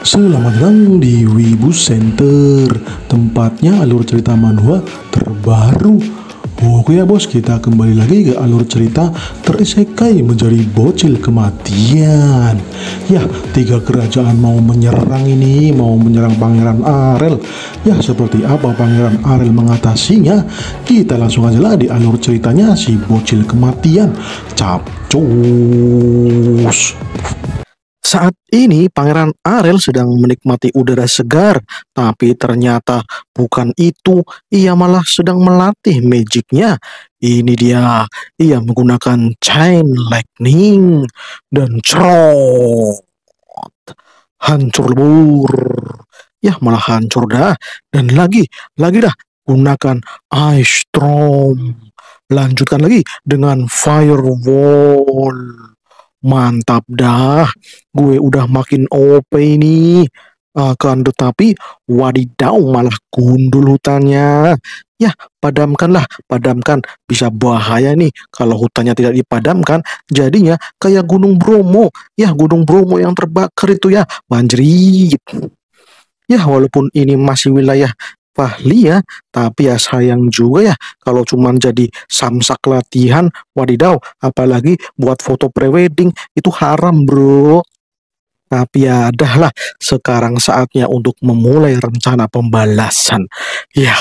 Selamat datang di Wibu Center, tempatnya alur cerita manhwa terbaru. Oke ya bos, kita kembali lagi ke alur cerita terisekai menjadi bocil kematian. Ya, tiga kerajaan mau menyerang ini, mau menyerang Pangeran Arel. Ya, seperti apa Pangeran Arel mengatasinya? Kita langsung aja lah di alur ceritanya si bocil kematian. Capcus. Ini Pangeran Arel sedang menikmati udara segar, tapi ternyata bukan itu. Ia malah sedang melatih magicnya. Ini dia, ia menggunakan chain lightning dan cerot. Hancur lebur. Ya malah hancur dah. Dan lagi, lagi dah gunakan ice storm. Lanjutkan lagi dengan firewall. Mantap dah, gue udah makin OP ini. Akan tetapi, wadidau malah gundul hutannya. Ya, padamkanlah, padamkan. Bisa bahaya nih kalau hutannya tidak dipadamkan. Jadinya kayak Gunung Bromo. Ya, Gunung Bromo yang terbakar itu ya, banjir, Ya, walaupun ini masih wilayah Fahli ya, tapi ya sayang juga ya kalau cuma jadi samsak latihan, wadidaw, apalagi buat foto prewedding itu haram bro. Tapi ya adalah sekarang saatnya untuk memulai rencana pembalasan. Ya,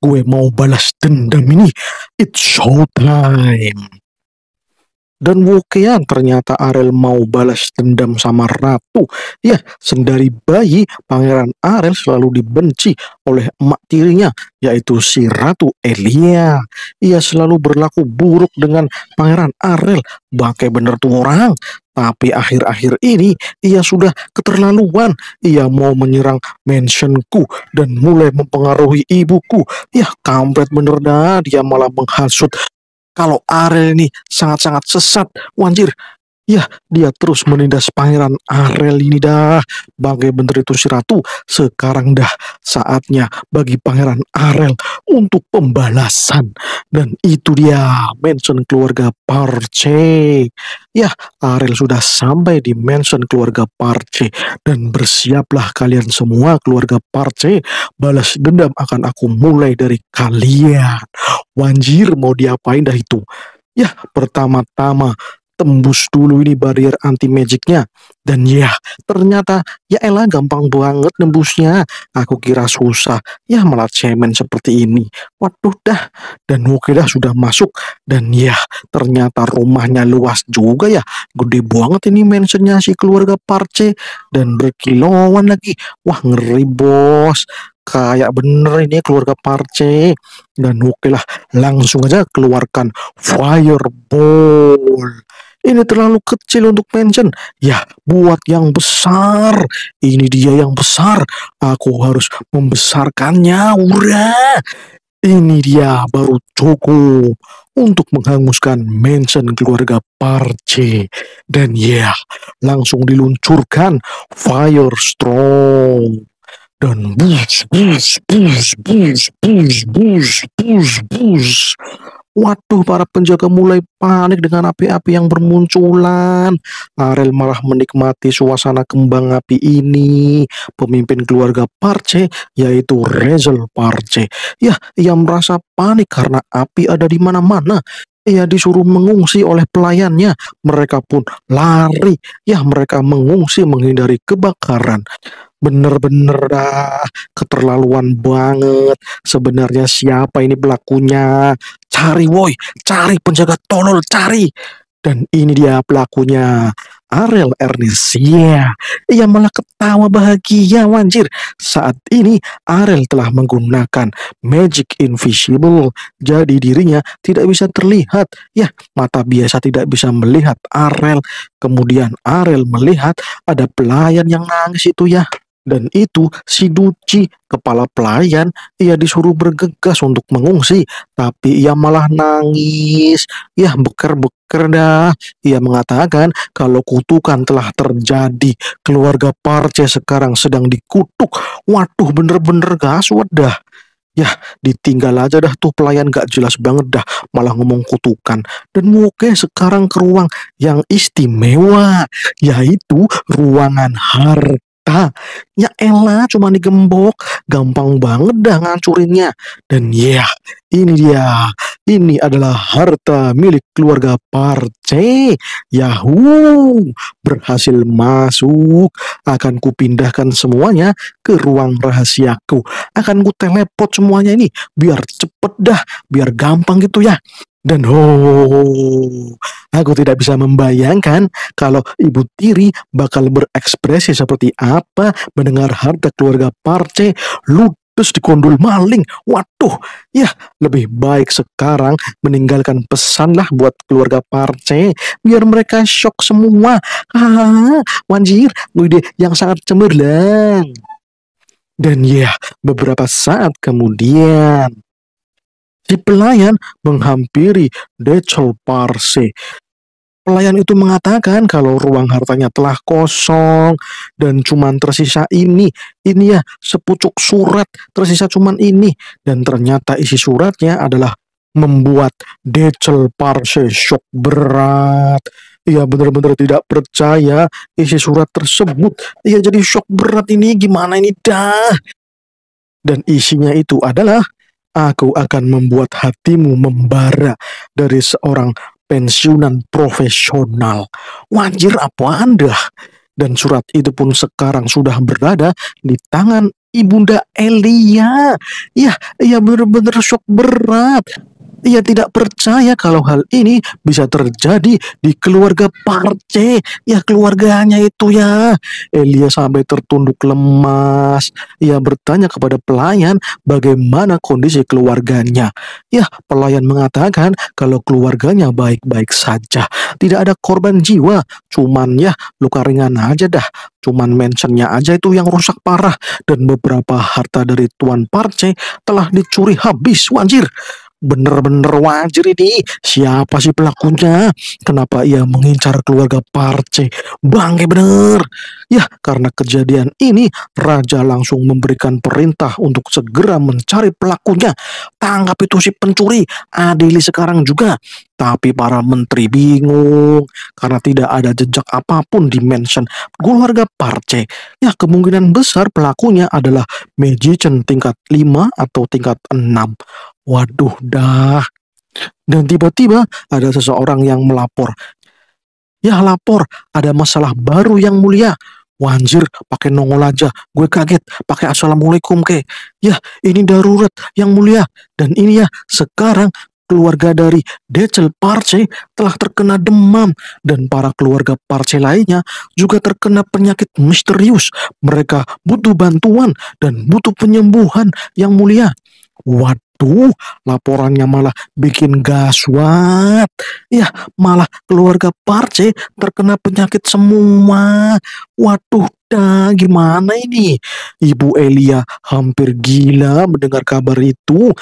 gue mau balas dendam ini. It's show time dan Wokean ternyata Arel mau balas dendam sama Ratu. Ya, sendari bayi, Pangeran Arel selalu dibenci oleh emak tirinya, yaitu si Ratu Elia. Ia selalu berlaku buruk dengan Pangeran Arel, bangke bener tuh orang. Tapi akhir-akhir ini ia sudah keterlaluan. Ia mau menyerang mansionku dan mulai mempengaruhi ibuku. Ya kampret bener dah dia malah menghasut kalau Arel ini sangat-sangat sesat. Wanjir, ya dia terus menindas pangeran Arel ini dah. Bagai bener itu si ratu, sekarang dah saatnya bagi pangeran Arel untuk pembalasan. Dan itu dia mention keluarga Parce. Ya, Arel sudah sampai di mention keluarga Parce dan bersiaplah kalian semua keluarga Parce. balas dendam akan aku mulai dari kalian. Wanjir mau diapain dah itu? Yah pertama-tama tembus dulu ini barrier anti magicnya dan ya ternyata ya elah gampang banget nembusnya aku kira susah ya malah cemen seperti ini waduh dah dan oke dah sudah masuk dan ya ternyata rumahnya luas juga ya gede banget ini mansionnya si keluarga Parce dan berkilauan lagi wah ngeri bos kayak bener ini keluarga Parce dan oke lah langsung aja keluarkan fireball ini terlalu kecil untuk mention ya buat yang besar ini dia yang besar aku harus membesarkannya Ura ini dia baru cukup untuk menghanguskan mansion keluarga Parce. Dan ya, yeah, langsung diluncurkan Firestorm dan bus bus bus bus bus bus bus bus Waduh, para penjaga mulai panik dengan api-api yang bermunculan. Arel malah menikmati suasana kembang api ini. Pemimpin keluarga Parce, yaitu Rezel Parce. Ya, ia merasa panik karena api ada di mana-mana. Ia disuruh mengungsi oleh pelayannya. Mereka pun lari. Ya, mereka mengungsi menghindari kebakaran. Bener-bener dah keterlaluan banget. Sebenarnya siapa ini pelakunya? Cari woi, cari penjaga tolol, cari. Dan ini dia pelakunya. Ariel Ernest. Ya, yeah. ia malah ketawa bahagia wanjir. Saat ini Ariel telah menggunakan magic invisible. Jadi dirinya tidak bisa terlihat. Ya, mata biasa tidak bisa melihat Ariel. Kemudian Ariel melihat ada pelayan yang nangis itu ya. Dan itu si Duci, kepala pelayan, ia disuruh bergegas untuk mengungsi, tapi ia malah nangis. Ya beker-beker dah. Ia mengatakan kalau kutukan telah terjadi, keluarga Parce sekarang sedang dikutuk. Waduh bener-bener gaswat dah. Ya, ditinggal aja dah tuh pelayan gak jelas banget dah, malah ngomong kutukan. Dan oke sekarang ke ruang yang istimewa, yaitu ruangan Har. Ah, ya elah cuma digembok, gampang banget dah ngancurinnya. Dan ya, yeah, ini dia. Ini adalah harta milik keluarga Parce. Yahoo! Berhasil masuk. Akan kupindahkan semuanya ke ruang rahasiaku. Akan ku teleport semuanya ini biar cepet dah, biar gampang gitu ya. Dan oh, aku tidak bisa membayangkan kalau ibu tiri bakal berekspresi seperti apa mendengar harta keluarga Parce ludes dikondol maling. Waduh, ya lebih baik sekarang meninggalkan pesanlah buat keluarga Parce biar mereka shock semua. Ah, wanjir, ide yang sangat cemerlang. Dan ya, beberapa saat kemudian, Si pelayan menghampiri Decel Parse. Pelayan itu mengatakan kalau ruang hartanya telah kosong dan cuma tersisa ini. Ini ya sepucuk surat, tersisa cuma ini. Dan ternyata isi suratnya adalah membuat Decel Parse shock berat. Ia benar-benar tidak percaya isi surat tersebut. Ia jadi shock berat ini gimana ini dah. Dan isinya itu adalah Aku akan membuat hatimu membara dari seorang pensiunan profesional. Wajir apa anda? Dan surat itu pun sekarang sudah berada di tangan Ibunda Elia. Ya, ya benar-benar shock berat. Ia tidak percaya kalau hal ini bisa terjadi di keluarga Parce. Ya keluarganya itu ya. Elia sampai tertunduk lemas. Ia bertanya kepada pelayan bagaimana kondisi keluarganya. Ya pelayan mengatakan kalau keluarganya baik-baik saja. Tidak ada korban jiwa. Cuman ya luka ringan aja dah. Cuman mentionnya aja itu yang rusak parah. Dan beberapa harta dari Tuan Parce telah dicuri habis. Wanjir. Bener-bener wajar ini. Siapa sih pelakunya? Kenapa ia mengincar keluarga Parce? Bangke bener. Ya, karena kejadian ini, Raja langsung memberikan perintah untuk segera mencari pelakunya. Tangkap itu si pencuri, adili sekarang juga. Tapi para menteri bingung karena tidak ada jejak apapun di mansion keluarga Parce. Ya, kemungkinan besar pelakunya adalah magician tingkat 5 atau tingkat 6. Waduh dah. Dan tiba-tiba ada seseorang yang melapor. Ya lapor, ada masalah baru yang mulia. Wanjir, pakai nongol aja. Gue kaget, pakai assalamualaikum ke. Ya, ini darurat yang mulia. Dan ini ya, sekarang keluarga dari Decel Parce telah terkena demam dan para keluarga Parce lainnya juga terkena penyakit misterius. Mereka butuh bantuan dan butuh penyembuhan yang mulia. Waduh Aduh, laporannya malah bikin gaswat. Ya, malah keluarga Parce terkena penyakit semua. Waduh, dah gimana ini? Ibu Elia hampir gila mendengar kabar itu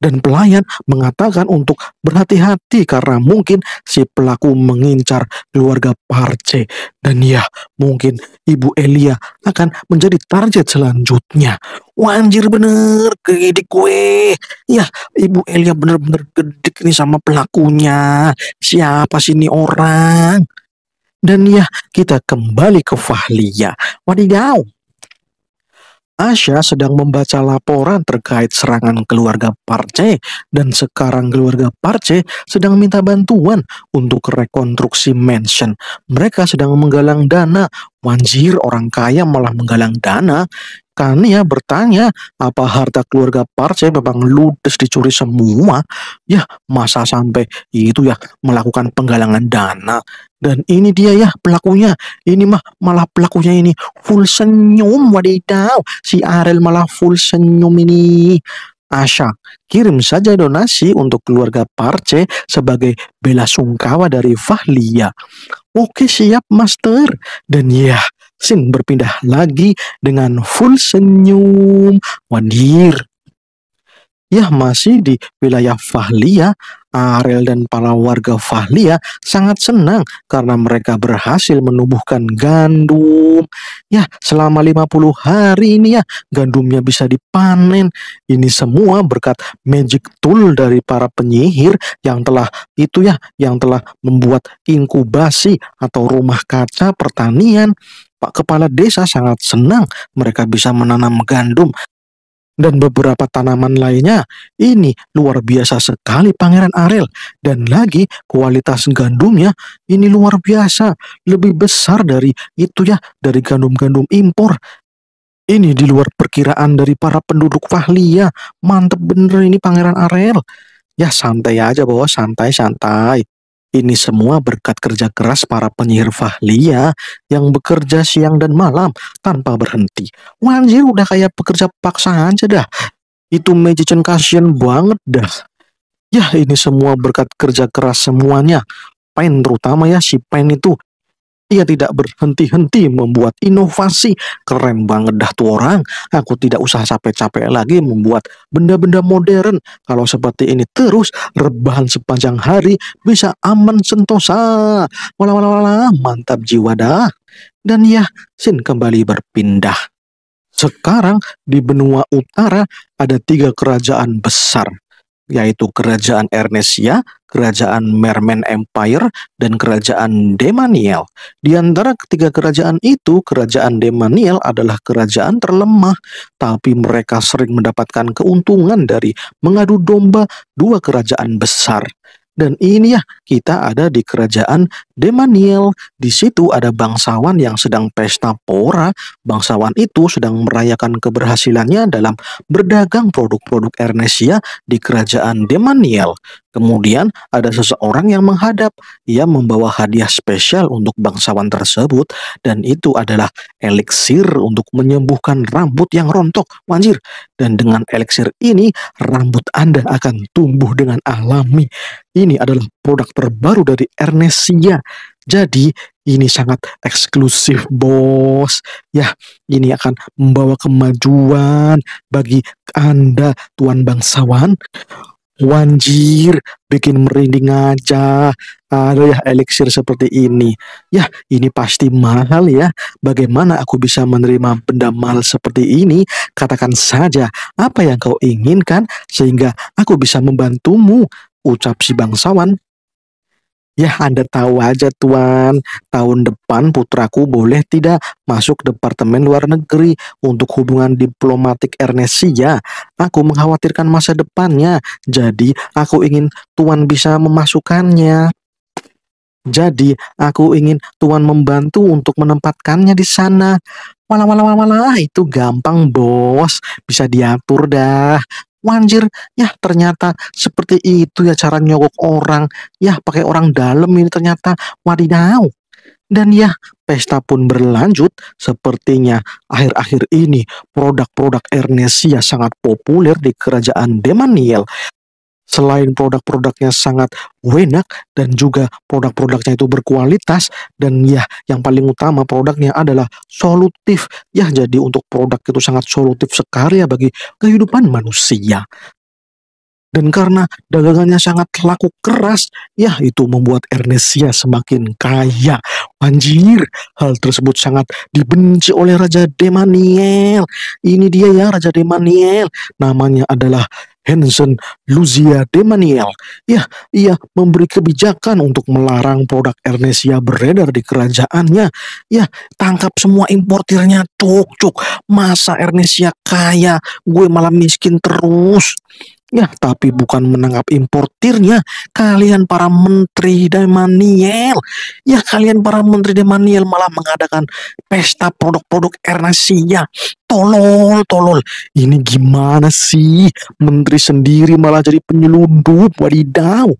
dan pelayan mengatakan untuk berhati-hati karena mungkin si pelaku mengincar keluarga Parce dan ya mungkin Ibu Elia akan menjadi target selanjutnya. Wanjir bener gedik gue. Ya Ibu Elia bener-bener gedik nih sama pelakunya. Siapa sih ini orang? Dan ya kita kembali ke Fahlia. Wadidaw. Asya sedang membaca laporan terkait serangan keluarga Parce dan sekarang keluarga Parce sedang minta bantuan untuk rekonstruksi mansion. Mereka sedang menggalang dana Wanjir, orang kaya malah menggalang dana. Kania ya, bertanya, apa harta keluarga Parce memang ludes dicuri semua? Ya, masa sampai itu ya melakukan penggalangan dana. Dan ini dia ya pelakunya. Ini mah malah pelakunya ini full senyum wadidaw. Si Arel malah full senyum ini. Asha. Kirim saja donasi untuk keluarga Parce sebagai bela sungkawa dari Fahlia. Oke siap master. Dan ya, Sin berpindah lagi dengan full senyum. Wadir, ya masih di wilayah Fahlia, Ariel dan para warga Fahlia sangat senang karena mereka berhasil menumbuhkan gandum. Ya, selama 50 hari ini ya gandumnya bisa dipanen. Ini semua berkat magic tool dari para penyihir yang telah itu ya yang telah membuat inkubasi atau rumah kaca pertanian Pak Kepala Desa sangat senang mereka bisa menanam gandum dan beberapa tanaman lainnya. Ini luar biasa sekali Pangeran Arel. Dan lagi kualitas gandumnya ini luar biasa. Lebih besar dari itu ya, dari gandum-gandum impor. Ini di luar perkiraan dari para penduduk Fahlia. Ya. Mantep bener ini Pangeran Arel. Ya santai aja bos, santai-santai. Ini semua berkat kerja keras para penyihir Fahlia yang bekerja siang dan malam tanpa berhenti. Wanjir udah kayak pekerja paksa aja dah. Itu magician kasian banget dah. Ya ini semua berkat kerja keras semuanya. Pain terutama ya si pain itu ia tidak berhenti-henti membuat inovasi. Keren banget dah tuh orang. Aku tidak usah capek-capek lagi membuat benda-benda modern. Kalau seperti ini terus, rebahan sepanjang hari bisa aman sentosa. Wala wala wala, mantap jiwa dah. Dan ya, Sin kembali berpindah. Sekarang di benua utara ada tiga kerajaan besar yaitu Kerajaan Ernesia, Kerajaan Merman Empire, dan Kerajaan Demaniel. Di antara ketiga kerajaan itu, Kerajaan Demaniel adalah kerajaan terlemah, tapi mereka sering mendapatkan keuntungan dari mengadu domba dua kerajaan besar. Dan ini ya, kita ada di kerajaan Demaniel. Di situ ada bangsawan yang sedang pesta pora. Bangsawan itu sedang merayakan keberhasilannya dalam berdagang produk-produk Ernesia di kerajaan Demaniel. Kemudian ada seseorang yang menghadap, ia membawa hadiah spesial untuk bangsawan tersebut dan itu adalah eliksir untuk menyembuhkan rambut yang rontok, manjir. Dan dengan eliksir ini rambut Anda akan tumbuh dengan alami. Ini adalah produk terbaru dari Ernesia. Jadi ini sangat eksklusif bos ya ini akan membawa kemajuan bagi anda tuan bangsawan Wanjir, bikin merinding aja. Ada ya elixir seperti ini. Ya, ini pasti mahal ya. Bagaimana aku bisa menerima benda mahal seperti ini? Katakan saja apa yang kau inginkan sehingga aku bisa membantumu, ucap si bangsawan Ya, Anda tahu aja Tuan, tahun depan putraku boleh tidak masuk Departemen Luar Negeri untuk hubungan diplomatik Ernesia. Ya? Aku mengkhawatirkan masa depannya, jadi aku ingin Tuan bisa memasukkannya. Jadi, aku ingin Tuan membantu untuk menempatkannya di sana. Walau, wala, wala, wala, itu gampang, bos. Bisa diatur dah. Wanjir, ya ternyata seperti itu ya cara nyogok orang. Ya pakai orang dalam ini ternyata wadidau. Dan ya, pesta pun berlanjut. Sepertinya akhir-akhir ini produk-produk Ernesia sangat populer di kerajaan Demaniel. Selain produk-produknya sangat enak dan juga produk-produknya itu berkualitas dan ya yang paling utama produknya adalah solutif. Ya jadi untuk produk itu sangat solutif sekali ya bagi kehidupan manusia. Dan karena dagangannya sangat laku keras, ya itu membuat Ernestia semakin kaya. Anjir, hal tersebut sangat dibenci oleh Raja Demaniel. Ini dia ya Raja Demaniel, namanya adalah Hansen Luzia Demaniel. Ya, ia memberi kebijakan untuk melarang produk Ernesia beredar di kerajaannya. Ya, tangkap semua importirnya, cuk-cuk. Masa Ernesia kaya, gue malah miskin terus. Ya, tapi bukan menangkap importirnya. Kalian para menteri Demaniel. Ya, kalian para menteri Demaniel malah mengadakan pesta produk-produk Ernasia. Tolol, tolol. Ini gimana sih? Menteri sendiri malah jadi penyelundup. Wadidaw.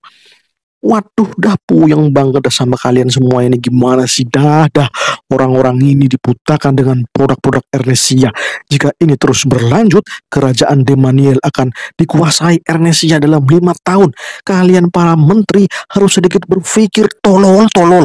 Waduh dah yang bangga dah sama kalian semua ini gimana sih dah dah orang-orang ini diputakan dengan produk-produk Ernesia. Jika ini terus berlanjut, kerajaan Demaniel akan dikuasai Ernesia dalam lima tahun. Kalian para menteri harus sedikit berpikir tolol-tolol.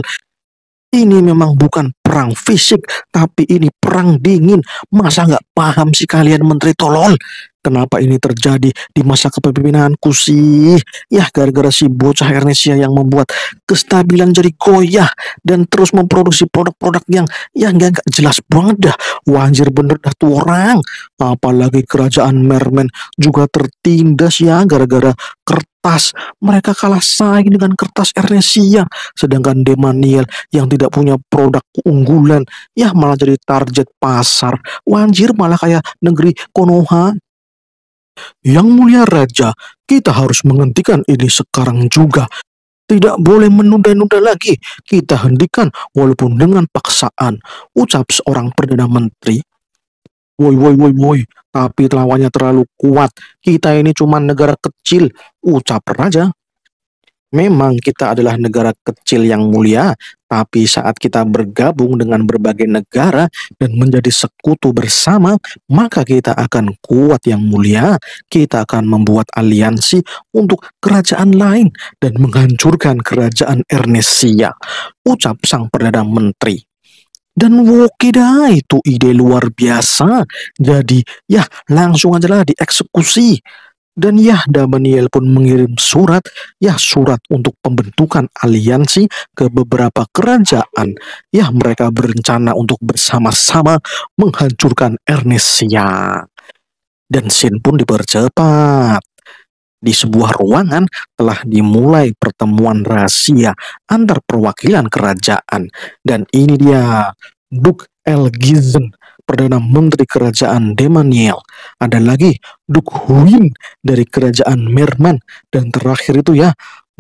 Ini memang bukan perang fisik, tapi ini perang dingin. Masa nggak paham sih kalian menteri tolol? Kenapa ini terjadi di masa kepemimpinanku sih? Yah, gara-gara si bocah Ernesia yang membuat kestabilan jadi goyah dan terus memproduksi produk-produk yang ya nggak jelas banget dah. Wanjir bener dah tuh orang. Apalagi kerajaan Mermen juga tertindas ya gara-gara kertas. Mereka kalah saing dengan kertas Ernesia. Sedangkan Demaniel yang tidak punya produk unggulan, ya malah jadi target pasar. Wanjir malah kayak negeri Konoha yang mulia Raja, kita harus menghentikan ini sekarang juga. Tidak boleh menunda-nunda lagi. Kita hentikan walaupun dengan paksaan, ucap seorang Perdana Menteri. Woi, woi, woi, woi, tapi lawannya terlalu kuat. Kita ini cuma negara kecil, ucap Raja Memang kita adalah negara kecil yang mulia, tapi saat kita bergabung dengan berbagai negara dan menjadi sekutu bersama, maka kita akan kuat yang mulia. Kita akan membuat aliansi untuk kerajaan lain dan menghancurkan kerajaan Ernesia, ucap sang Perdana Menteri. Dan wokida itu ide luar biasa. Jadi ya langsung aja lah dieksekusi. Dan Yahda Daniel pun mengirim surat, ya surat untuk pembentukan aliansi ke beberapa kerajaan. Ya mereka berencana untuk bersama-sama menghancurkan Ernesia. Dan Sin pun dipercepat. Di sebuah ruangan telah dimulai pertemuan rahasia antar perwakilan kerajaan. Dan ini dia, Duke Elgizen Perdana Menteri Kerajaan Demaniel, ada lagi Duke Huin dari Kerajaan Merman, dan terakhir itu ya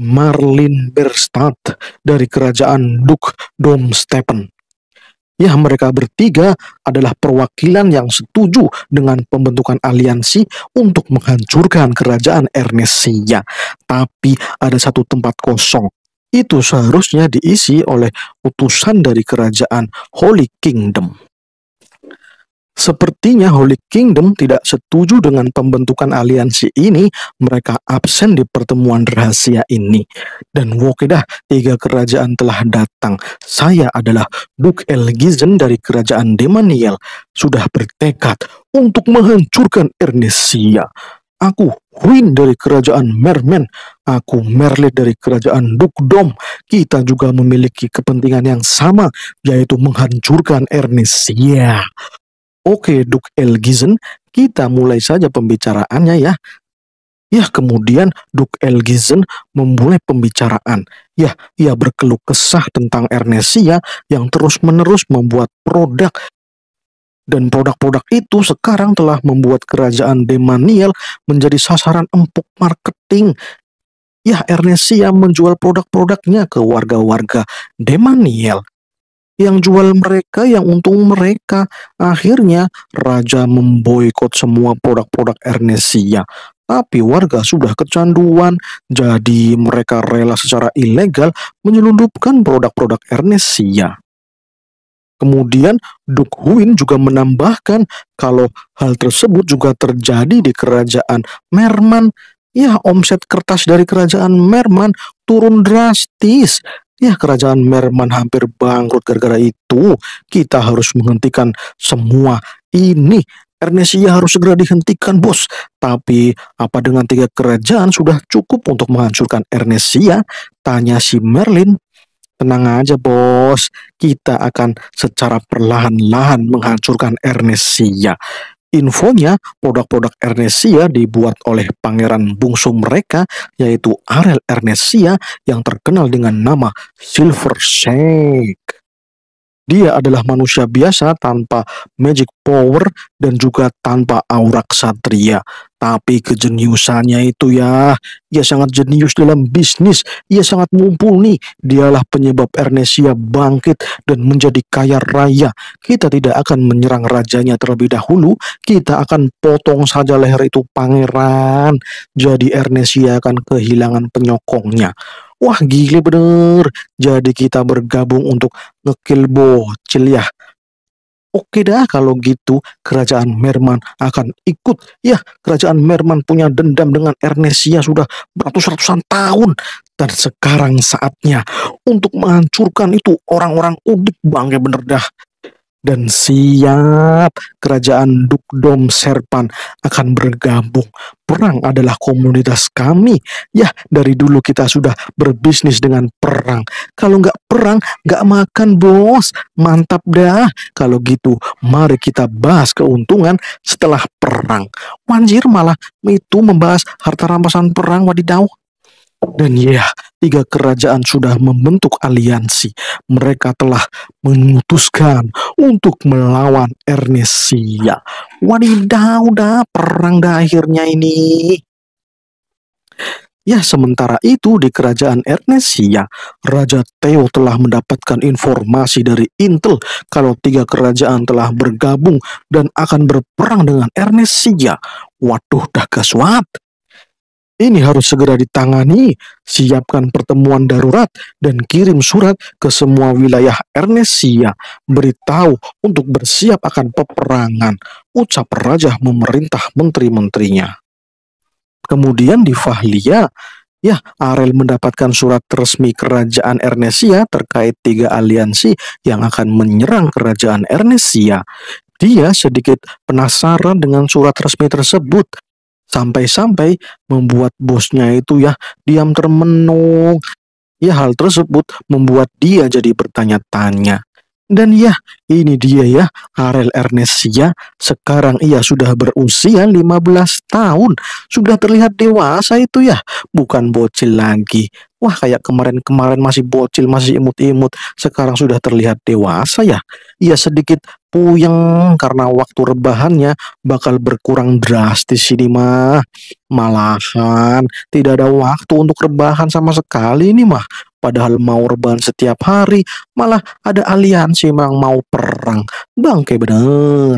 Marlin Berstadt dari Kerajaan Duke Domstepen. Ya, mereka bertiga adalah perwakilan yang setuju dengan pembentukan aliansi untuk menghancurkan kerajaan Ernesia. Tapi ada satu tempat kosong. Itu seharusnya diisi oleh utusan dari kerajaan Holy Kingdom. Sepertinya Holy Kingdom tidak setuju dengan pembentukan aliansi ini, mereka absen di pertemuan rahasia ini. Dan Wokedah, tiga kerajaan telah datang. Saya adalah Duke Elgizen dari kerajaan Demaniel, sudah bertekad untuk menghancurkan Ernesia. Aku Queen dari kerajaan Mermen, aku Merle dari kerajaan Dukdom. Kita juga memiliki kepentingan yang sama, yaitu menghancurkan Ernesia. Oke, Duk Elgizen, kita mulai saja pembicaraannya ya. Ya, kemudian Duk Elgizen memulai pembicaraan. Ya, ia berkeluh kesah tentang Ernesia yang terus-menerus membuat produk dan produk-produk itu sekarang telah membuat kerajaan Demaniel menjadi sasaran empuk marketing. Ya, Ernesia menjual produk-produknya ke warga-warga Demaniel yang jual mereka, yang untung mereka. Akhirnya raja memboikot semua produk-produk Ernesia. Tapi warga sudah kecanduan, jadi mereka rela secara ilegal menyelundupkan produk-produk Ernesia. Kemudian Duke Huin juga menambahkan kalau hal tersebut juga terjadi di kerajaan Merman. Ya, omset kertas dari kerajaan Merman turun drastis Ya, kerajaan Merman hampir bangkrut gara-gara itu. Kita harus menghentikan semua ini. Ernesia harus segera dihentikan, bos. Tapi apa dengan tiga kerajaan sudah cukup untuk menghancurkan Ernesia? Tanya si Merlin. Tenang aja bos, kita akan secara perlahan-lahan menghancurkan Ernesia. Infonya, produk-produk Ernesia dibuat oleh pangeran bungsu mereka, yaitu Arel Ernesia yang terkenal dengan nama Silver Shake. Dia adalah manusia biasa tanpa magic power dan juga tanpa aura ksatria. Tapi kejeniusannya itu ya, ia sangat jenius dalam bisnis, ia sangat mumpuni. Dialah penyebab Ernesia bangkit dan menjadi kaya raya. Kita tidak akan menyerang rajanya terlebih dahulu, kita akan potong saja leher itu pangeran. Jadi Ernesia akan kehilangan penyokongnya. Wah gile bener. Jadi kita bergabung untuk ngekill bocil ya. Oke dah kalau gitu kerajaan Merman akan ikut. Ya kerajaan Merman punya dendam dengan ernestia sudah beratus-ratusan tahun. Dan sekarang saatnya untuk menghancurkan itu orang-orang udik bangke bener dah dan siap kerajaan Dukdom Serpan akan bergabung. Perang adalah komunitas kami. Ya, dari dulu kita sudah berbisnis dengan perang. Kalau nggak perang, nggak makan bos. Mantap dah. Kalau gitu, mari kita bahas keuntungan setelah perang. Wanjir malah itu membahas harta rampasan perang wadidaw. Dan ya, yeah, tiga kerajaan sudah membentuk aliansi. Mereka telah memutuskan untuk melawan Ernesia. Wadidaw, udah perang dah akhirnya ini. Ya, sementara itu di kerajaan Ernesia, Raja Theo telah mendapatkan informasi dari Intel kalau tiga kerajaan telah bergabung dan akan berperang dengan Ernesia. Waduh, dah gaswat. Ini harus segera ditangani, siapkan pertemuan darurat, dan kirim surat ke semua wilayah Ernesia. Beritahu untuk bersiap akan peperangan, ucap Raja memerintah menteri-menterinya. Kemudian di Fahlia, Ya, Arel mendapatkan surat resmi kerajaan Ernesia terkait tiga aliansi yang akan menyerang kerajaan Ernesia. Dia sedikit penasaran dengan surat resmi tersebut sampai-sampai membuat bosnya itu ya diam termenung. Ya hal tersebut membuat dia jadi bertanya-tanya dan ya, ini dia ya, Arel Ernestia. Sekarang ia sudah berusia 15 tahun. Sudah terlihat dewasa itu ya, bukan bocil lagi. Wah, kayak kemarin-kemarin masih bocil, masih imut-imut. Sekarang sudah terlihat dewasa ya. Ia sedikit puyeng karena waktu rebahannya bakal berkurang drastis ini mah. Malahan, tidak ada waktu untuk rebahan sama sekali ini mah. Padahal mau rebahan setiap hari, malah ada aliansi yang mau perang. Bangke bener.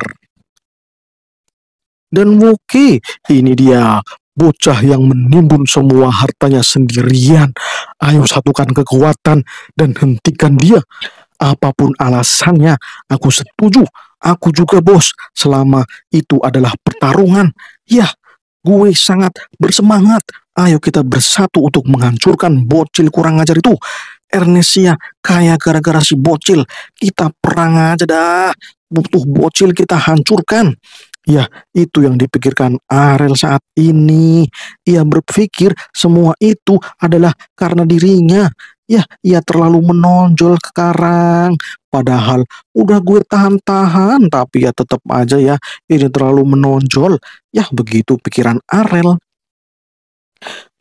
Dan Wuki, ini dia bocah yang menimbun semua hartanya sendirian. Ayo satukan kekuatan dan hentikan dia. Apapun alasannya, aku setuju. Aku juga bos, selama itu adalah pertarungan. Ya, gue sangat bersemangat Ayo kita bersatu untuk menghancurkan bocil kurang ajar itu. Ernesia kaya gara-gara si bocil. Kita perang aja dah. Butuh bocil kita hancurkan. Ya, itu yang dipikirkan Arel saat ini. Ia berpikir semua itu adalah karena dirinya. Ya, ia terlalu menonjol ke karang. Padahal udah gue tahan-tahan, tapi ya tetap aja ya, ini terlalu menonjol. Ya, begitu pikiran Arel.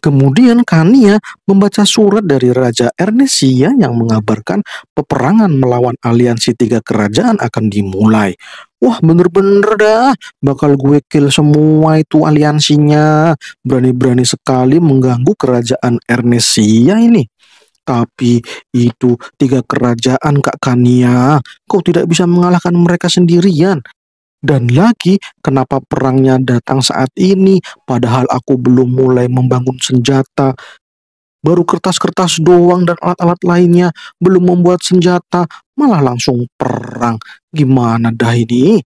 Kemudian Kania membaca surat dari Raja Ernesia yang mengabarkan peperangan melawan aliansi tiga kerajaan akan dimulai. Wah bener-bener dah bakal gue kill semua itu aliansinya. Berani-berani sekali mengganggu kerajaan Ernesia ini. Tapi itu tiga kerajaan Kak Kania. Kau tidak bisa mengalahkan mereka sendirian. Dan lagi, kenapa perangnya datang saat ini, padahal aku belum mulai membangun senjata, baru kertas-kertas doang dan alat-alat lainnya, belum membuat senjata, malah langsung perang. Gimana dah ini?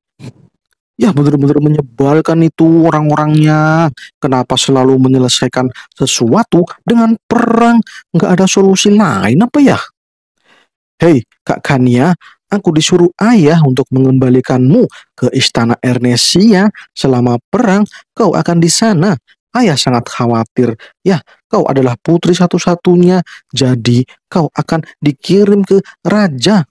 Ya benar-benar menyebalkan itu orang-orangnya. Kenapa selalu menyelesaikan sesuatu dengan perang? Gak ada solusi lain apa ya? Hei, Kak Kania, ya, Aku disuruh ayah untuk mengembalikanmu ke istana Ernesia selama perang. Kau akan di sana. Ayah sangat khawatir. Ya, kau adalah putri satu-satunya. Jadi, kau akan dikirim ke raja.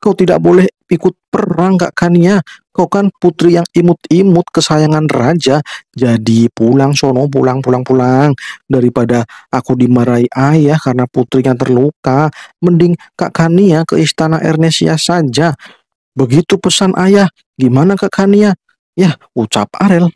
Kau tidak boleh ikut perang, Kak Kania kau kan putri yang imut-imut kesayangan raja jadi pulang sono pulang pulang pulang daripada aku dimarahi ayah karena putrinya terluka mending kak Kania ke istana Ernesia saja begitu pesan ayah gimana kak Kania ya ucap Arel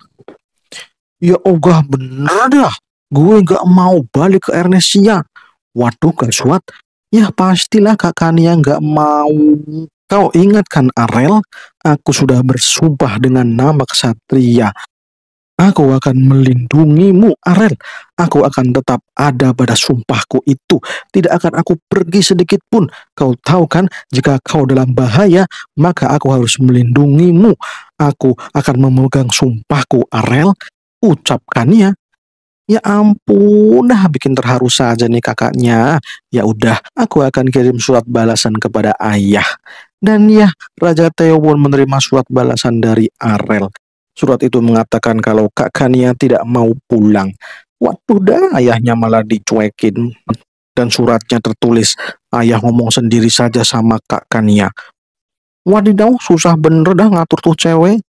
ya ogah bener dah gue gak mau balik ke Ernesia waduh gak suat ya pastilah kak Kania gak mau kau ingat kan Arel Aku sudah bersumpah dengan nama kesatria. Aku akan melindungimu, Arel. Aku akan tetap ada pada sumpahku itu. Tidak akan aku pergi sedikit pun. Kau tahu kan, jika kau dalam bahaya, maka aku harus melindungimu. Aku akan memegang sumpahku, Arel. Ucapkannya. Ya ampun, dah bikin terharu saja nih kakaknya. Ya udah, aku akan kirim surat balasan kepada ayah. Dan ya, Raja Teowon menerima surat balasan dari Arel. Surat itu mengatakan kalau Kak Kania tidak mau pulang. Waduh dah, ayahnya malah dicuekin. Dan suratnya tertulis, ayah ngomong sendiri saja sama Kak Kania. Wadidaw, susah bener dah ngatur tuh cewek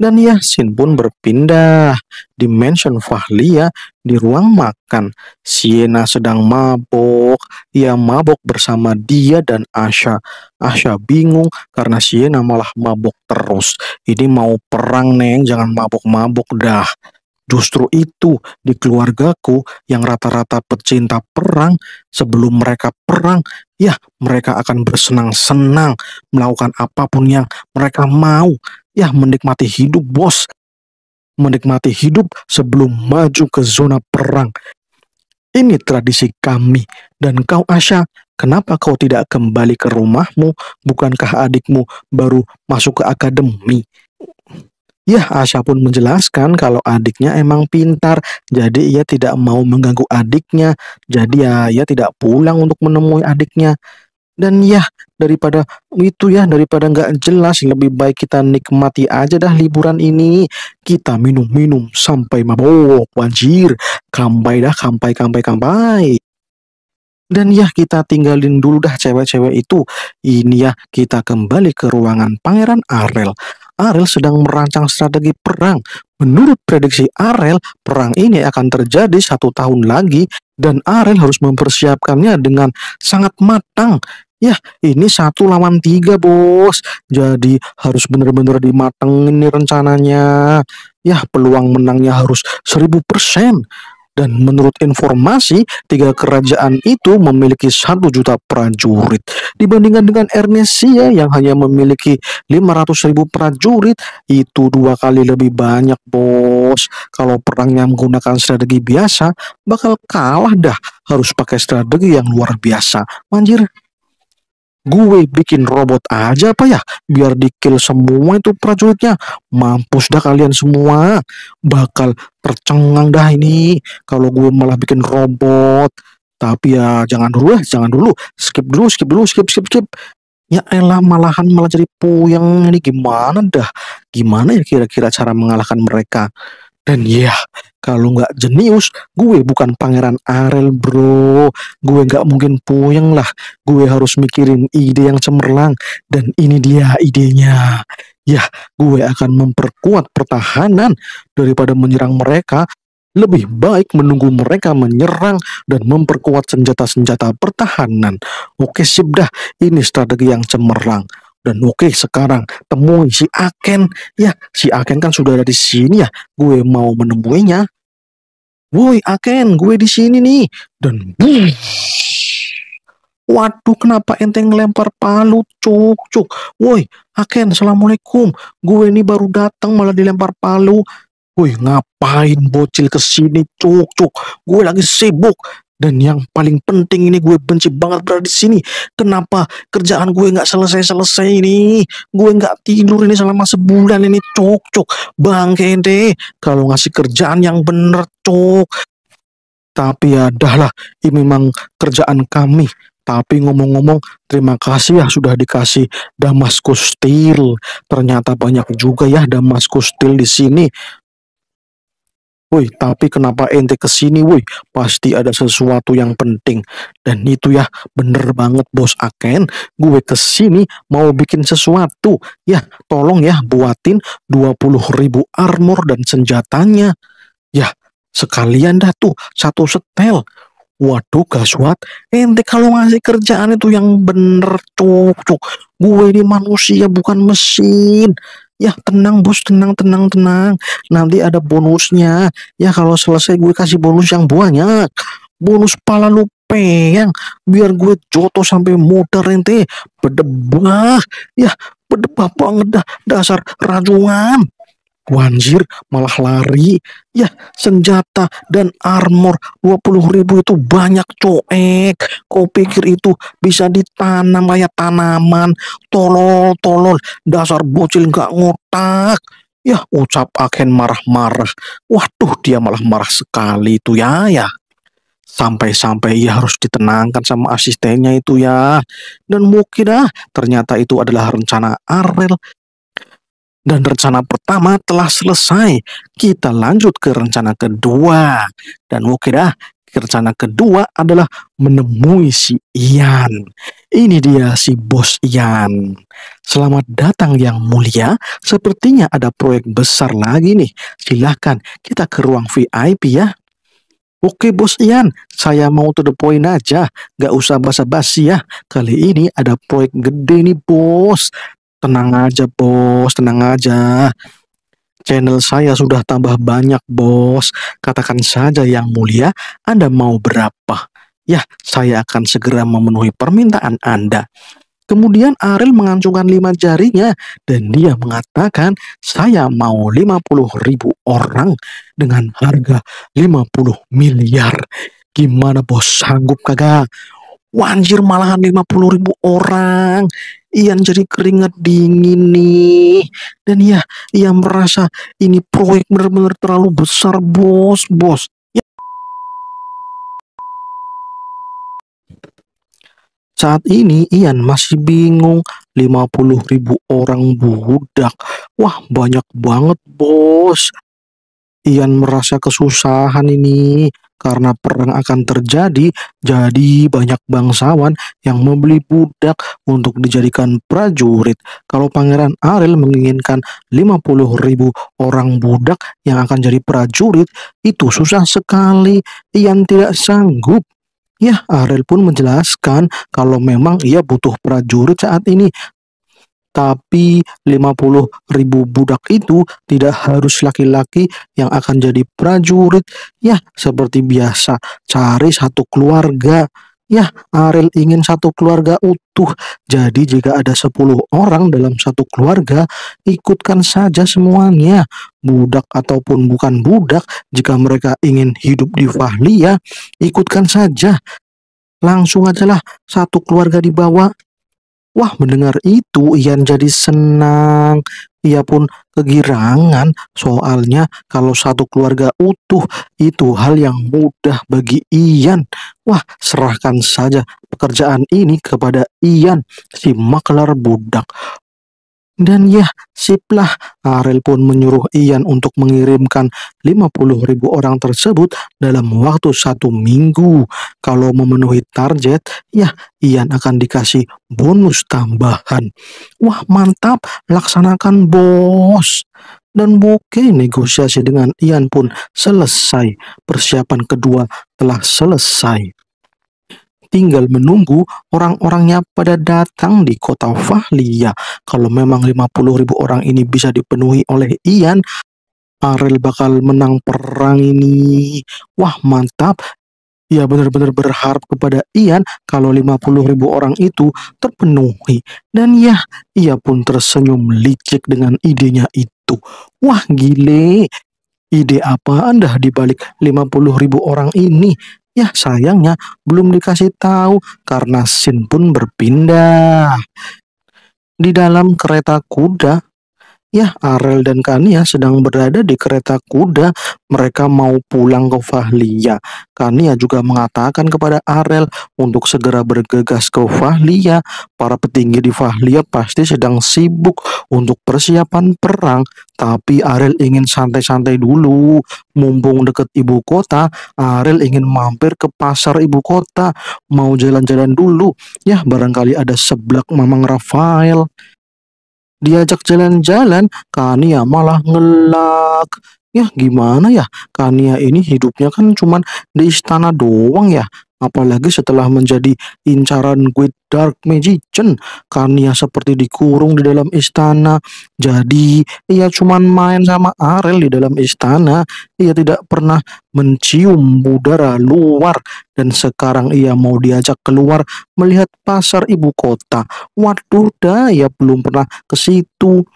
dan Yasin pun berpindah di mansion Fahlia di ruang makan. Siena sedang mabok. Ia mabok bersama dia dan Asha. Asha bingung karena Siena malah mabok terus. Ini mau perang, Neng. Jangan mabok-mabok dah. Justru itu di keluargaku yang rata-rata pecinta perang, sebelum mereka perang, ya mereka akan bersenang-senang melakukan apapun yang mereka mau. Ya, menikmati hidup, bos. Menikmati hidup sebelum maju ke zona perang. Ini tradisi kami. Dan kau, Asya, kenapa kau tidak kembali ke rumahmu? Bukankah adikmu baru masuk ke akademi? Ya, Asya pun menjelaskan kalau adiknya emang pintar, jadi ia tidak mau mengganggu adiknya, jadi ya ia tidak pulang untuk menemui adiknya. Dan ya, daripada itu ya, daripada nggak jelas, lebih baik kita nikmati aja dah liburan ini. Kita minum-minum sampai mabok, wajir. Kampai dah, kampai, kampai, kampai. Dan ya kita tinggalin dulu dah cewek-cewek itu. Ini ya kita kembali ke ruangan Pangeran Arel. Arel sedang merancang strategi perang. Menurut prediksi Arel, perang ini akan terjadi satu tahun lagi dan Arel harus mempersiapkannya dengan sangat matang. Ya, ini satu lawan tiga, bos. Jadi harus bener-bener dimatengin nih rencananya. Ya, peluang menangnya harus seribu persen. Dan menurut informasi, tiga kerajaan itu memiliki satu juta prajurit. Dibandingkan dengan Ernesia yang hanya memiliki lima ratus ribu prajurit, itu dua kali lebih banyak, bos. Kalau perangnya menggunakan strategi biasa, bakal kalah dah. Harus pakai strategi yang luar biasa. Manjir. Gue bikin robot aja apa ya? Biar dikill semua itu prajuritnya. Mampus dah kalian semua. Bakal tercengang dah ini. Kalau gue malah bikin robot. Tapi ya jangan dulu lah, jangan dulu. Skip dulu, skip dulu, skip, skip, skip. Ya elah malahan malah jadi puyeng ini gimana dah? Gimana ya kira-kira cara mengalahkan mereka? Dan ya, yeah, kalau nggak jenius, gue bukan pangeran Arel bro. Gue nggak mungkin puyeng lah. Gue harus mikirin ide yang cemerlang. Dan ini dia idenya. Ya, gue akan memperkuat pertahanan daripada menyerang mereka. Lebih baik menunggu mereka menyerang dan memperkuat senjata-senjata pertahanan. Oke sip dah, ini strategi yang cemerlang. Dan oke okay, sekarang temui si Aken. Ya, si Aken kan sudah ada di sini ya. Gue mau menemuinya. Woi Aken, gue di sini nih. Dan boom. Waduh, kenapa ente ngelempar palu, cuk, cuk. Woi, Aken, Assalamualaikum. Gue ini baru datang malah dilempar palu. Woi, ngapain bocil kesini, cuk, cuk. Gue lagi sibuk. Dan yang paling penting ini gue benci banget berada di sini. Kenapa kerjaan gue nggak selesai-selesai ini? Gue nggak tidur ini selama sebulan ini cok cok. Bang kalau ngasih kerjaan yang bener cok. Tapi ya dahlah, ini memang kerjaan kami. Tapi ngomong-ngomong, terima kasih ya sudah dikasih Damaskus Steel. Ternyata banyak juga ya Damaskus Steel di sini. Woi, tapi kenapa ente kesini, woi? Pasti ada sesuatu yang penting. Dan itu ya, bener banget bos Aken. Gue kesini mau bikin sesuatu. Ya, tolong ya buatin 20 ribu armor dan senjatanya. Ya, sekalian dah tuh, satu setel. Waduh gaswat, ente kalau ngasih kerjaan itu yang bener cocok. Gue ini manusia bukan mesin. Ya tenang bos, tenang, tenang, tenang. Nanti ada bonusnya. Ya kalau selesai gue kasih bonus yang banyak. Bonus pala lu peyang. Biar gue joto sampai muter ente. Bedebah. Ya bedebah banget dah. Dasar rajungan. Wanjir malah lari. Ya senjata dan armor 20 ribu itu banyak coek. Kau pikir itu bisa ditanam kayak tanaman. Tolol-tolol dasar bocil gak ngotak. Ya ucap Aken marah-marah. Waduh dia malah marah sekali itu ya ya. Sampai-sampai ia harus ditenangkan sama asistennya itu ya. Dan mungkin ah, ternyata itu adalah rencana Arel dan rencana pertama telah selesai. Kita lanjut ke rencana kedua. Dan oke dah, rencana kedua adalah menemui si Ian. Ini dia si bos Ian. Selamat datang yang mulia. Sepertinya ada proyek besar lagi nih. Silahkan kita ke ruang VIP ya. Oke bos Ian, saya mau to the point aja, gak usah basa-basi ya. Kali ini ada proyek gede nih bos, Tenang aja Bos, tenang aja. Channel saya sudah tambah banyak Bos. Katakan saja yang mulia, Anda mau berapa? Ya, saya akan segera memenuhi permintaan Anda. Kemudian Ariel mengancungkan lima jarinya dan dia mengatakan, saya mau 50 ribu orang dengan harga 50 miliar. Gimana bos, sanggup kagak? Wanjir malahan 50 ribu orang. Ian jadi keringat dingin nih. Dan ya, ia merasa ini proyek benar-benar terlalu besar, bos, bos. Ya. Saat ini Ian masih bingung 50 ribu orang budak. Wah, banyak banget, bos. Ian merasa kesusahan ini karena perang akan terjadi, jadi banyak bangsawan yang membeli budak untuk dijadikan prajurit. Kalau Pangeran Aril menginginkan 50 ribu orang budak yang akan jadi prajurit, itu susah sekali. Ian tidak sanggup. Ya, Aril pun menjelaskan kalau memang ia butuh prajurit saat ini, tapi 50 ribu budak itu tidak harus laki-laki yang akan jadi prajurit. Ya, seperti biasa, cari satu keluarga. Ya, Ariel ingin satu keluarga utuh. Jadi jika ada 10 orang dalam satu keluarga, ikutkan saja semuanya. Budak ataupun bukan budak, jika mereka ingin hidup di Ya, ikutkan saja. Langsung ajalah satu keluarga dibawa, Wah, mendengar itu Ian jadi senang. Ia pun kegirangan, soalnya kalau satu keluarga utuh itu hal yang mudah bagi Ian. Wah, serahkan saja pekerjaan ini kepada Ian, si maklar budak. Dan ya, siplah, Ariel pun menyuruh Ian untuk mengirimkan 50 ribu orang tersebut dalam waktu satu minggu. Kalau memenuhi target, ya Ian akan dikasih bonus tambahan. Wah mantap, laksanakan bos. Dan Boke negosiasi dengan Ian pun selesai. Persiapan kedua telah selesai tinggal menunggu orang-orangnya pada datang di kota Fahlia. Kalau memang 50 ribu orang ini bisa dipenuhi oleh Ian, Ariel bakal menang perang ini. Wah mantap, ya benar-benar berharap kepada Ian kalau 50 ribu orang itu terpenuhi. Dan ya, ia pun tersenyum licik dengan idenya itu. Wah gile, ide apa anda dibalik 50 ribu orang ini? Ya sayangnya belum dikasih tahu karena Sin pun berpindah. Di dalam kereta kuda Ya, Arel dan Kania sedang berada di kereta kuda. Mereka mau pulang ke Fahlia. Kania juga mengatakan kepada Arel untuk segera bergegas ke Fahlia. Para petinggi di Fahlia pasti sedang sibuk untuk persiapan perang. Tapi Arel ingin santai-santai dulu. Mumpung dekat ibu kota, Arel ingin mampir ke pasar ibu kota. Mau jalan-jalan dulu. Ya, barangkali ada seblak Mamang Rafael diajak jalan-jalan, Kania malah ngelak. Ya gimana ya, Kania ini hidupnya kan cuman di istana doang ya. Apalagi setelah menjadi incaran Great Dark Magician, Kania seperti dikurung di dalam istana. Jadi, ia cuma main sama Arel di dalam istana. Ia tidak pernah mencium udara luar dan sekarang ia mau diajak keluar melihat pasar ibu kota. Waduh, dah ia belum pernah ke situ.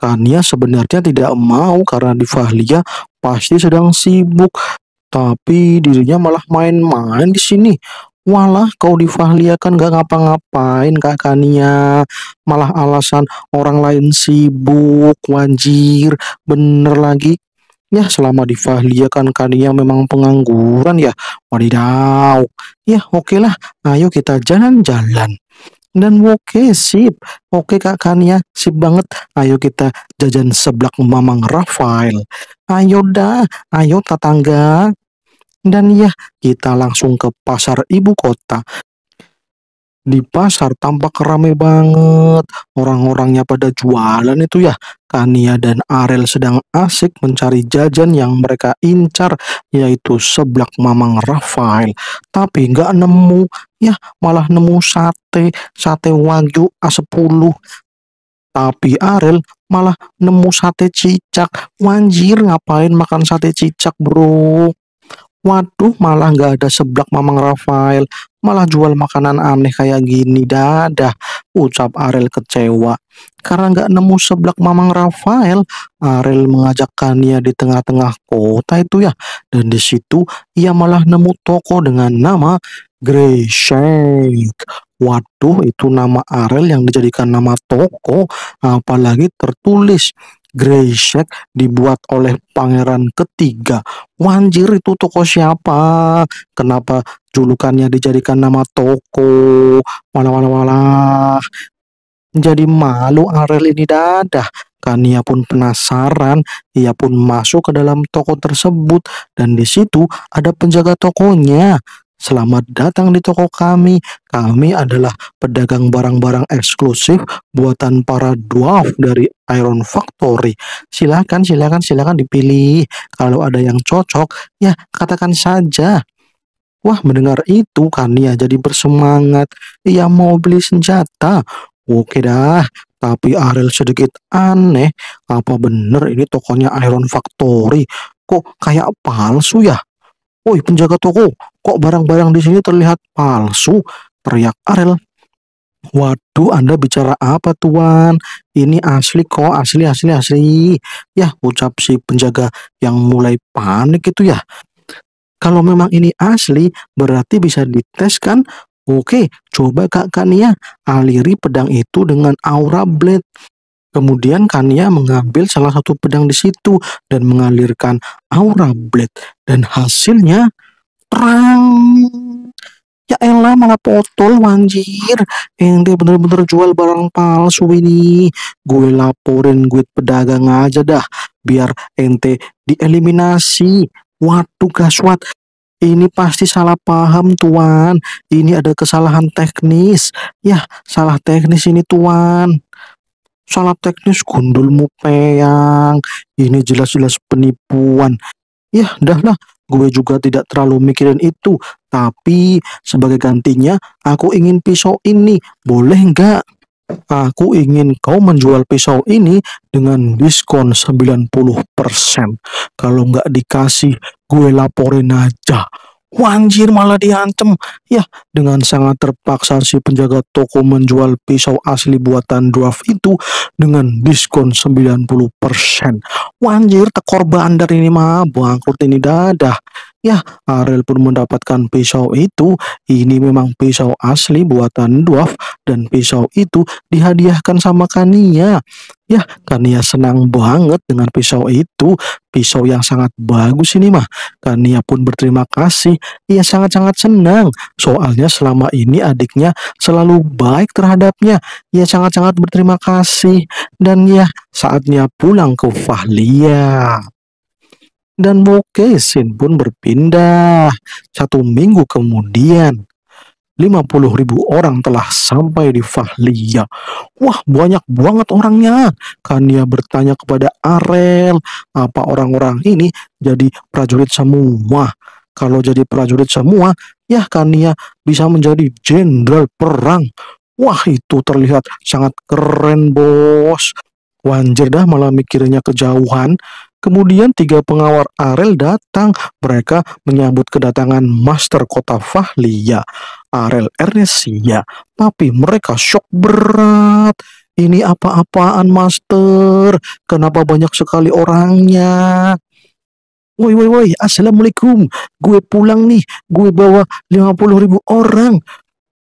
Kania sebenarnya tidak mau karena di Fahlia pasti sedang sibuk tapi dirinya malah main-main di sini. Walah kau di Fahlia kan gak ngapa-ngapain kakaknya Malah alasan orang lain sibuk wajir, bener lagi Ya selama di Fahlia kan kania memang pengangguran ya Wadidaw Ya oke lah ayo kita jalan-jalan dan oke sip oke kak Kania ya. sip banget ayo kita jajan seblak mamang Rafael ayo dah ayo tetangga dan ya kita langsung ke pasar ibu kota di pasar tampak rame banget. Orang-orangnya pada jualan itu ya. Kania dan Arel sedang asik mencari jajan yang mereka incar, yaitu seblak Mamang Rafael. Tapi nggak nemu, ya malah nemu sate, sate wagyu A10. Tapi Arel malah nemu sate cicak. Wanjir ngapain makan sate cicak bro? Waduh, malah nggak ada seblak Mamang Rafael, malah jual makanan aneh kayak gini, dadah, ucap Ariel kecewa. Karena nggak nemu seblak Mamang Rafael, Ariel mengajak Kania di tengah-tengah kota itu ya. Dan di situ ia malah nemu toko dengan nama Grey Shake. Waduh, itu nama Ariel yang dijadikan nama toko, apalagi tertulis Shack dibuat oleh pangeran ketiga. Wanjir itu toko siapa? Kenapa julukannya dijadikan nama toko? Wala wala wala. Jadi malu Arel ini dadah. Kan ia pun penasaran, ia pun masuk ke dalam toko tersebut dan di situ ada penjaga tokonya. Selamat datang di toko kami. Kami adalah pedagang barang-barang eksklusif buatan para dwarf dari Iron Factory. Silakan, silakan, silakan dipilih. Kalau ada yang cocok, ya katakan saja. Wah, mendengar itu kan ya jadi bersemangat. Ia mau beli senjata. Oke dah, tapi Ariel sedikit aneh. Apa benar ini tokonya Iron Factory? Kok kayak palsu ya? Woi penjaga toko, Kok barang-barang di sini terlihat palsu? Teriak Arel. Waduh, Anda bicara apa tuan? Ini asli kok, asli, asli, asli. Ya, ucap si penjaga yang mulai panik itu ya. Kalau memang ini asli, berarti bisa dites kan? Oke, coba Kak Kania aliri pedang itu dengan aura blade. Kemudian Kania mengambil salah satu pedang di situ dan mengalirkan aura blade. Dan hasilnya terang ya elah malah potol yang dia bener-bener jual barang palsu ini gue laporin gue pedagang aja dah biar ente dieliminasi waduh gaswat ini pasti salah paham tuan ini ada kesalahan teknis ya salah teknis ini tuan salah teknis gundul mupeyang ini jelas-jelas penipuan ya dah lah Gue juga tidak terlalu mikirin itu, tapi sebagai gantinya aku ingin pisau ini. Boleh nggak? Aku ingin kau menjual pisau ini dengan diskon 90%. Kalau nggak dikasih, gue laporin aja. Wanjir malah diancam. Ya, dengan sangat terpaksa si penjaga toko menjual pisau asli buatan dwarf itu dengan diskon 90%. Wanjir tekor bandar ini mah bangkrut ini dadah. Ya, Ariel pun mendapatkan pisau itu. Ini memang pisau asli buatan dwarf dan pisau itu dihadiahkan sama Kania. Ya, Kania senang banget dengan pisau itu. Pisau yang sangat bagus ini mah. Kania pun berterima kasih. Ia sangat-sangat senang. Soalnya selama ini adiknya selalu baik terhadapnya. Ia sangat-sangat berterima kasih. Dan ya, saatnya pulang ke Fahlia dan Mokesin pun berpindah. Satu minggu kemudian, 50 ribu orang telah sampai di Fahliya. Wah, banyak banget orangnya. Kania bertanya kepada Arel, apa orang-orang ini jadi prajurit semua? Kalau jadi prajurit semua, ya Kania bisa menjadi jenderal perang. Wah, itu terlihat sangat keren, bos. Wanjir dah malah mikirnya kejauhan Kemudian tiga pengawal Arel datang. Mereka menyambut kedatangan master kota Fahlia, Arel Ernesia. Tapi mereka shock berat. Ini apa-apaan master? Kenapa banyak sekali orangnya? Woi woi woi, assalamualaikum. Gue pulang nih. Gue bawa lima puluh ribu orang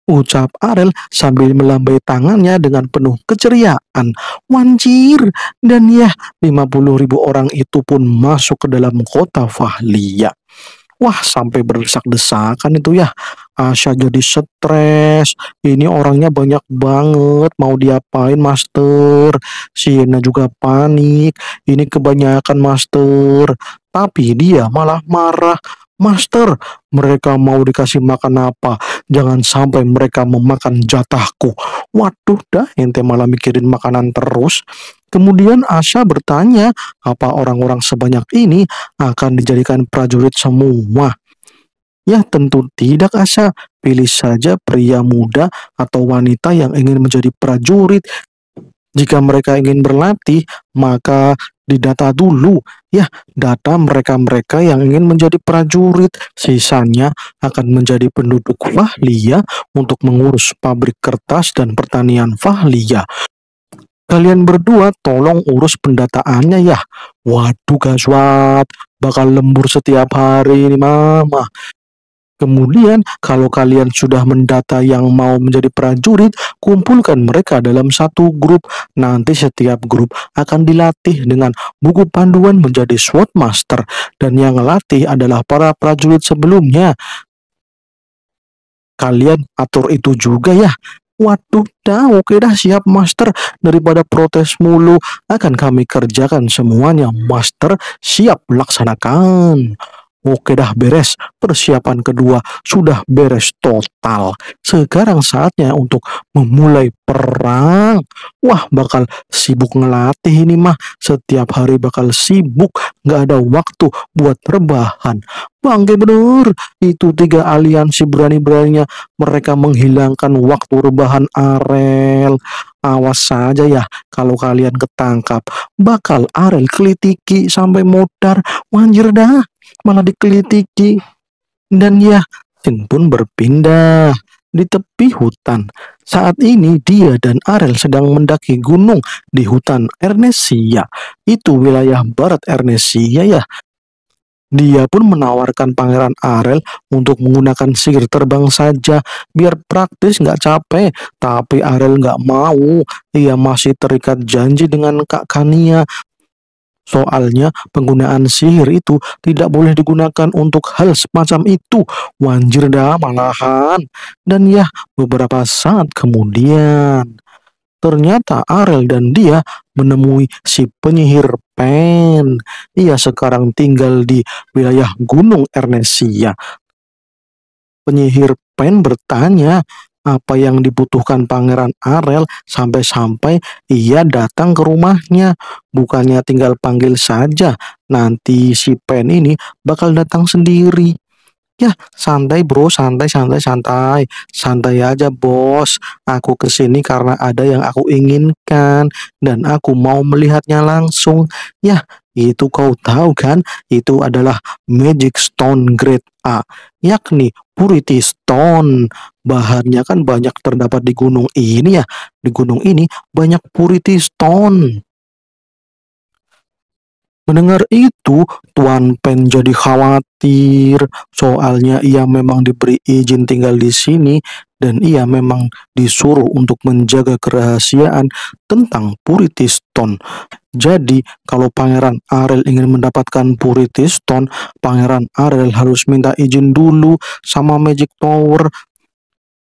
ucap Arel sambil melambai tangannya dengan penuh keceriaan. Wanjir! Dan ya, 50 ribu orang itu pun masuk ke dalam kota Fahlia. Wah, sampai berdesak-desakan itu ya. Asya jadi stres. Ini orangnya banyak banget. Mau diapain, Master? Sienna juga panik. Ini kebanyakan, Master. Tapi dia malah marah. Master, mereka mau dikasih makan apa? Jangan sampai mereka memakan jatahku. Waduh dah, ente malah mikirin makanan terus. Kemudian Asya bertanya, apa orang-orang sebanyak ini akan dijadikan prajurit semua? Ya tentu tidak Asya, pilih saja pria muda atau wanita yang ingin menjadi prajurit jika mereka ingin berlatih, maka didata dulu ya data mereka-mereka yang ingin menjadi prajurit sisanya akan menjadi penduduk Fahliya untuk mengurus pabrik kertas dan pertanian Fahliya kalian berdua tolong urus pendataannya ya waduh gaswat bakal lembur setiap hari ini mama Kemudian, kalau kalian sudah mendata yang mau menjadi prajurit, kumpulkan mereka dalam satu grup. Nanti setiap grup akan dilatih dengan buku panduan menjadi SWOT Master, dan yang latih adalah para prajurit sebelumnya. Kalian atur itu juga ya. Waduh, dah oke dah siap master daripada protes mulu akan kami kerjakan semuanya master siap laksanakan. Oke dah beres, persiapan kedua sudah beres total. Sekarang saatnya untuk memulai perang. Wah bakal sibuk ngelatih ini mah, setiap hari bakal sibuk, gak ada waktu buat rebahan. Bangke bener, itu tiga aliansi berani-beraninya mereka menghilangkan waktu rebahan Arel. Awas saja ya kalau kalian ketangkap, bakal Arel kelitiki sampai modar, wanjir dah malah dikelitiki. Dan ya, Sin pun berpindah di tepi hutan. Saat ini dia dan Arel sedang mendaki gunung di hutan Ernesia. Itu wilayah barat Ernesia ya. Dia pun menawarkan pangeran Arel untuk menggunakan sihir terbang saja biar praktis nggak capek. Tapi Arel nggak mau. Ia masih terikat janji dengan Kak Kania Soalnya penggunaan sihir itu tidak boleh digunakan untuk hal semacam itu. Wanjir dah malahan. Dan ya beberapa saat kemudian. Ternyata Arel dan dia menemui si penyihir Pen. Ia sekarang tinggal di wilayah Gunung Ernesia. Penyihir Pen bertanya, apa yang dibutuhkan Pangeran Arel sampai-sampai ia datang ke rumahnya. Bukannya tinggal panggil saja, nanti si Pen ini bakal datang sendiri. Ya, santai bro, santai, santai, santai. Santai aja bos. Aku kesini karena ada yang aku inginkan. Dan aku mau melihatnya langsung. Ya, itu kau tahu kan? Itu adalah Magic Stone Grade A. Yakni purity stone. Bahannya kan banyak terdapat di gunung ini ya. Di gunung ini banyak purity stone. Mendengar itu, Tuan Pen jadi khawatir, soalnya ia memang diberi izin tinggal di sini dan ia memang disuruh untuk menjaga kerahasiaan tentang Purity Stone. Jadi, kalau Pangeran Arel ingin mendapatkan Purity Stone, Pangeran Arel harus minta izin dulu sama Magic Tower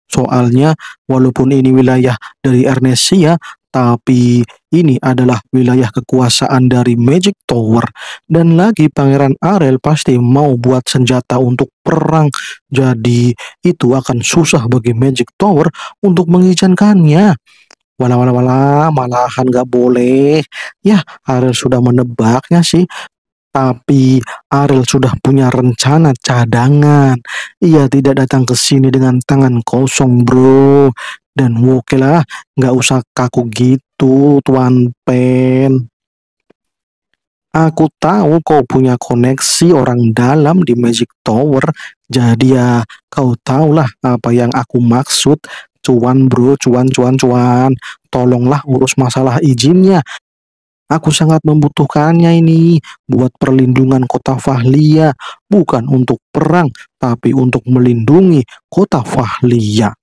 Soalnya, walaupun ini wilayah dari Ernestia tapi ini adalah wilayah kekuasaan dari Magic Tower dan lagi Pangeran Arel pasti mau buat senjata untuk perang jadi itu akan susah bagi Magic Tower untuk mengizinkannya wala wala wala malahan gak boleh ya Arel sudah menebaknya sih tapi Ariel sudah punya rencana cadangan. Ia tidak datang ke sini dengan tangan kosong, bro. Dan oke lah, nggak usah kaku gitu, Tuan Pen. Aku tahu kau punya koneksi orang dalam di Magic Tower, jadi ya kau tahulah apa yang aku maksud. Cuan bro, cuan, cuan, cuan. Tolonglah urus masalah izinnya. Aku sangat membutuhkannya ini buat perlindungan kota Fahlia, bukan untuk perang, tapi untuk melindungi kota Fahlia.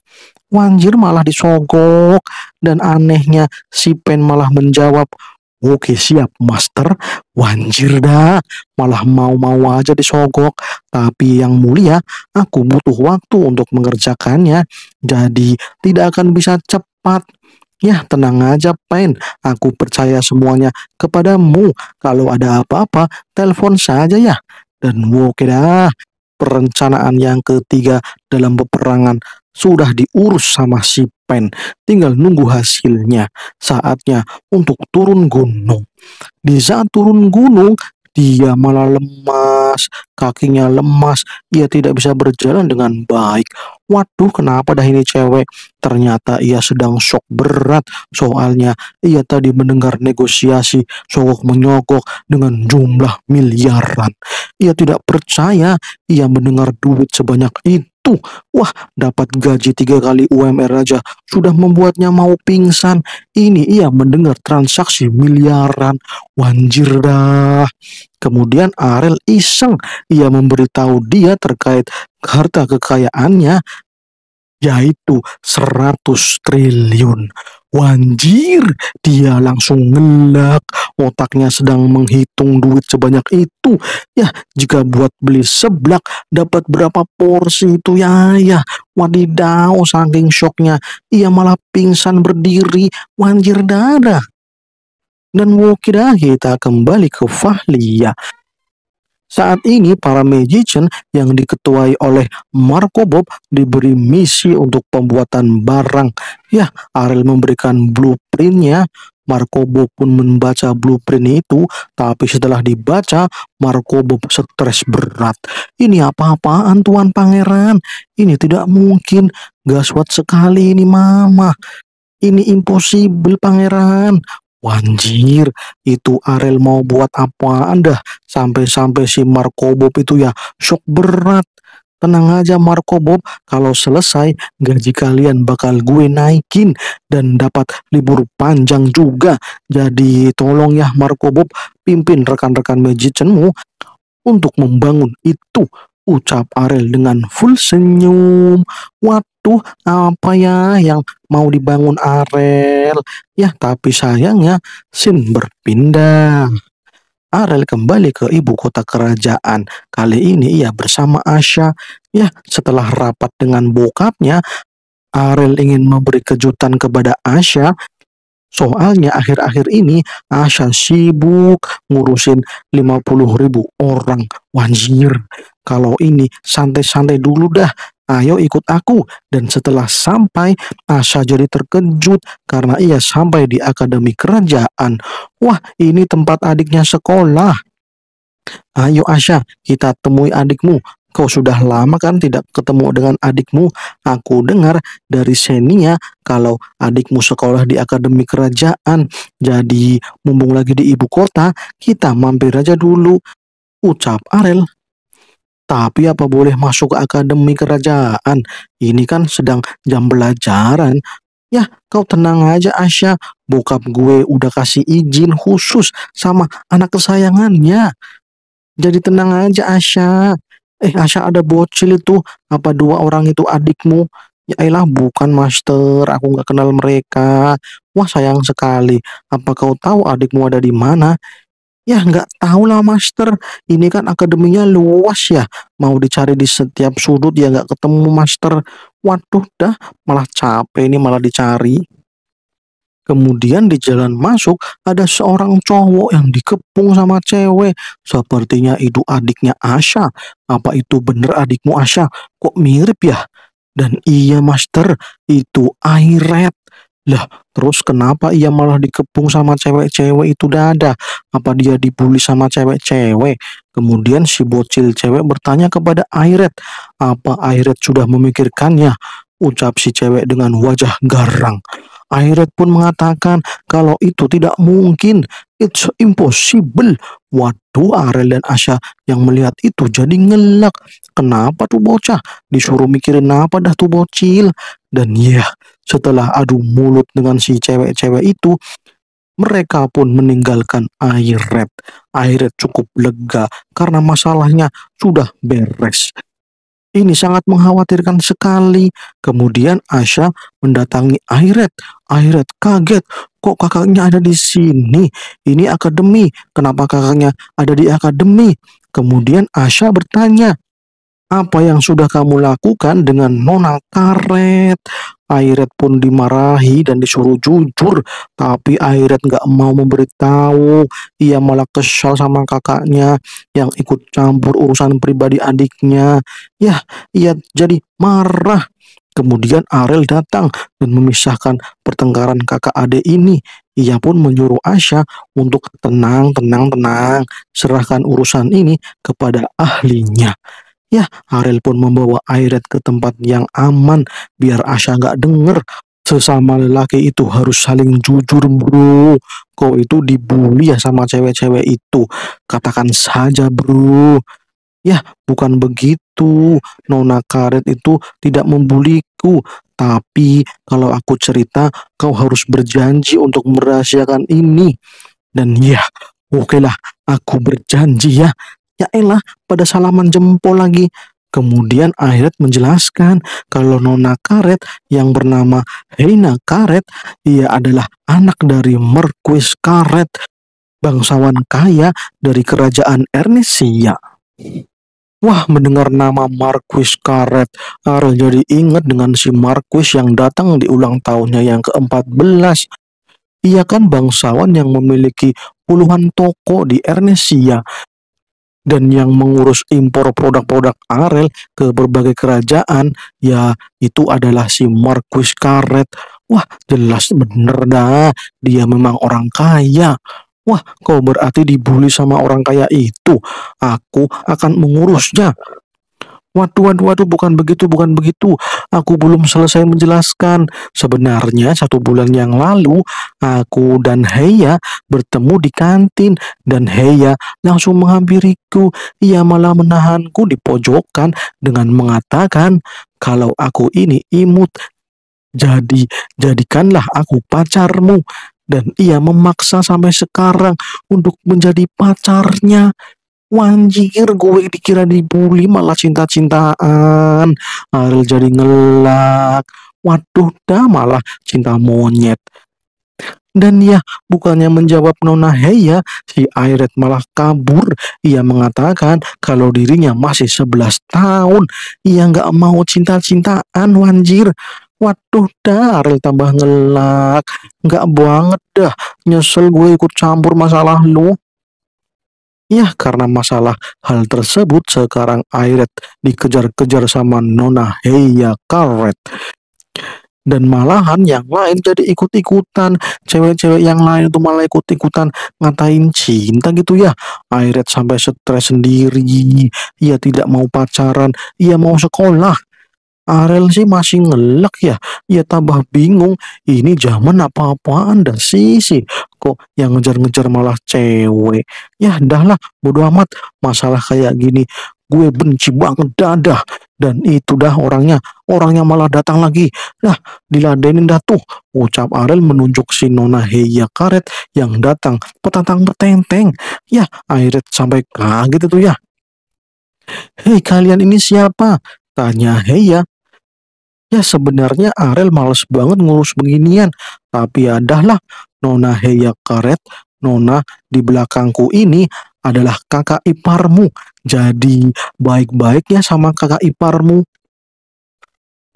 Wanjir malah disogok dan anehnya si Pen malah menjawab, Oke siap master, wanjir dah, malah mau-mau aja disogok. Tapi yang mulia, aku butuh waktu untuk mengerjakannya, jadi tidak akan bisa cepat. Ya tenang aja Pen, aku percaya semuanya kepadamu. Kalau ada apa-apa, telepon saja ya. Dan oke dah, perencanaan yang ketiga dalam peperangan sudah diurus sama si Pen, tinggal nunggu hasilnya. Saatnya untuk turun gunung. Di saat turun gunung, dia malah lemas, kakinya lemas, ia tidak bisa berjalan dengan baik. Waduh, kenapa dah ini cewek? Ternyata ia sedang shock berat. Soalnya ia tadi mendengar negosiasi sogok menyogok dengan jumlah miliaran. Ia tidak percaya ia mendengar duit sebanyak itu itu. Wah, dapat gaji tiga kali UMR aja sudah membuatnya mau pingsan. Ini ia mendengar transaksi miliaran. Wanjir dah. Kemudian Arel iseng ia memberitahu dia terkait harta kekayaannya yaitu 100 triliun. Wanjir, dia langsung ngelak. Otaknya sedang menghitung duit sebanyak itu. Ya, jika buat beli seblak, dapat berapa porsi itu ya, ya. Wadidaw, saking shocknya. Ia malah pingsan berdiri, wanjir dadah. Dan Wokidahi kita kembali ke Fahliya. Saat ini para magician yang diketuai oleh Marco Bob diberi misi untuk pembuatan barang. Ya, Ariel memberikan blueprintnya. Marco Bob pun membaca blueprint itu, tapi setelah dibaca, Marco Bob stres berat. Ini apa-apaan Tuan Pangeran? Ini tidak mungkin. Gaswat sekali ini mama. Ini impossible pangeran. Wanjir, itu Arel mau buat apa anda? Sampai-sampai si Marco Bob itu ya shock berat. Tenang aja Marco Bob, kalau selesai gaji kalian bakal gue naikin dan dapat libur panjang juga. Jadi tolong ya Marco Bob pimpin rekan-rekan magicianmu untuk membangun itu ucap Ariel dengan full senyum. Waduh, apa ya yang mau dibangun Ariel? Ya, tapi sayangnya Sin berpindah. Ariel kembali ke ibu kota kerajaan. Kali ini ia bersama Asya. Ya, setelah rapat dengan bokapnya, Ariel ingin memberi kejutan kepada Asya Soalnya akhir-akhir ini Asya sibuk ngurusin 50 ribu orang. Wanjir, kalau ini santai-santai dulu dah. Ayo ikut aku. Dan setelah sampai, Asya jadi terkejut karena ia sampai di Akademi Kerajaan. Wah, ini tempat adiknya sekolah. Ayo Asya, kita temui adikmu. Kau sudah lama kan tidak ketemu dengan adikmu? Aku dengar dari Senia kalau adikmu sekolah di Akademi Kerajaan. Jadi mumpung lagi di ibu kota, kita mampir aja dulu. Ucap Arel. Tapi apa boleh masuk ke Akademi Kerajaan? Ini kan sedang jam pelajaran. Ya, kau tenang aja Asya. Bokap gue udah kasih izin khusus sama anak kesayangannya. Jadi tenang aja Asya eh Asya ada bocil itu, apa dua orang itu adikmu? Ya elah bukan master, aku nggak kenal mereka. Wah sayang sekali, apa kau tahu adikmu ada di mana? Ya nggak tahu lah master, ini kan akademinya luas ya, mau dicari di setiap sudut ya nggak ketemu master. Waduh dah, malah capek ini malah dicari. Kemudian di jalan masuk ada seorang cowok yang dikepung sama cewek. Sepertinya itu adiknya Asya. Apa itu bener adikmu Asya? Kok mirip ya? Dan iya master, itu Airet. Lah, terus kenapa ia malah dikepung sama cewek-cewek itu dada? Apa dia dibully sama cewek-cewek? Kemudian si bocil cewek bertanya kepada Airet, apa Airet sudah memikirkannya? Ucap si cewek dengan wajah garang. Airet pun mengatakan kalau itu tidak mungkin, it's impossible. Waduh, Arel dan Asya yang melihat itu jadi ngelak. Kenapa tuh bocah? Disuruh mikirin apa dah tuh bocil? Dan ya, yeah, setelah adu mulut dengan si cewek-cewek itu, mereka pun meninggalkan Airet. Airet cukup lega karena masalahnya sudah beres. Ini sangat mengkhawatirkan sekali. Kemudian Asya mendatangi Airet. Airet kaget, kok kakaknya ada di sini? Ini akademi, kenapa kakaknya ada di akademi? Kemudian Asya bertanya, apa yang sudah kamu lakukan dengan nona karet? Airet pun dimarahi dan disuruh jujur, tapi Airet nggak mau memberitahu. Ia malah kesal sama kakaknya yang ikut campur urusan pribadi adiknya. Yah, ia jadi marah. Kemudian Ariel datang dan memisahkan pertengkaran kakak adik ini. Ia pun menyuruh Asya untuk tenang, tenang, tenang, serahkan urusan ini kepada ahlinya. Ya, Ariel pun membawa Airet ke tempat yang aman biar Asya nggak denger. Sesama lelaki itu harus saling jujur bro. Kau itu dibully ya sama cewek-cewek itu. Katakan saja bro. Ya, bukan begitu. Nona Karet itu tidak membuliku. Tapi kalau aku cerita, kau harus berjanji untuk merahasiakan ini. Dan ya, okelah, aku berjanji ya. Ya elah, pada salaman jempol lagi. Kemudian Airet menjelaskan kalau Nona Karet yang bernama Heina Karet, ia adalah anak dari Merkuis Karet, bangsawan kaya dari kerajaan Ernesia. Wah, mendengar nama Marquis Karet, Ariel jadi ingat dengan si Marquis yang datang di ulang tahunnya yang ke-14. Ia kan bangsawan yang memiliki puluhan toko di Ernesia dan yang mengurus impor produk-produk Arel ke berbagai kerajaan ya itu adalah si Marquis Karet. Wah, jelas bener dah, dia memang orang kaya. Wah, kau berarti dibully sama orang kaya itu. Aku akan mengurusnya. Waduh, waduh, waduh, bukan begitu, bukan begitu. Aku belum selesai menjelaskan. Sebenarnya satu bulan yang lalu, aku dan Heya bertemu di kantin dan Heya langsung menghampiriku. Ia malah menahanku di pojokan dengan mengatakan, kalau aku ini imut, jadi jadikanlah aku pacarmu. Dan ia memaksa sampai sekarang untuk menjadi pacarnya. Wanjir gue dikira dibully malah cinta-cintaan Ariel jadi ngelak Waduh dah malah cinta monyet dan ya, bukannya menjawab Nona Heya, ya, si Airet malah kabur. Ia mengatakan kalau dirinya masih 11 tahun. Ia nggak mau cinta-cintaan, wanjir. Waduh dah, Ariel tambah ngelak. Nggak banget dah, nyesel gue ikut campur masalah lu. Ya, karena masalah hal tersebut sekarang Airet dikejar-kejar sama Nona Heya Karet. Dan malahan yang lain jadi ikut-ikutan. Cewek-cewek yang lain itu malah ikut-ikutan ngatain cinta gitu ya. Airet sampai stres sendiri. Ia tidak mau pacaran. Ia mau sekolah Arel sih masih ngelek ya. Ya tambah bingung. Ini zaman apa-apaan dah sih sih. Kok yang ngejar-ngejar malah cewek. Ya dahlah bodo amat. Masalah kayak gini. Gue benci banget dadah. Dan itu dah orangnya. Orangnya malah datang lagi. Nah diladenin dah tuh. Ucap Arel menunjuk si Nona Heya Karet yang datang. Petantang petenteng. Ya akhirnya sampai kaget itu ya. Hei kalian ini siapa? Tanya Heya Ya sebenarnya Arel males banget ngurus beginian, tapi adalah Nona Heya Karet, Nona di belakangku ini adalah kakak iparmu. Jadi baik baik ya sama kakak iparmu.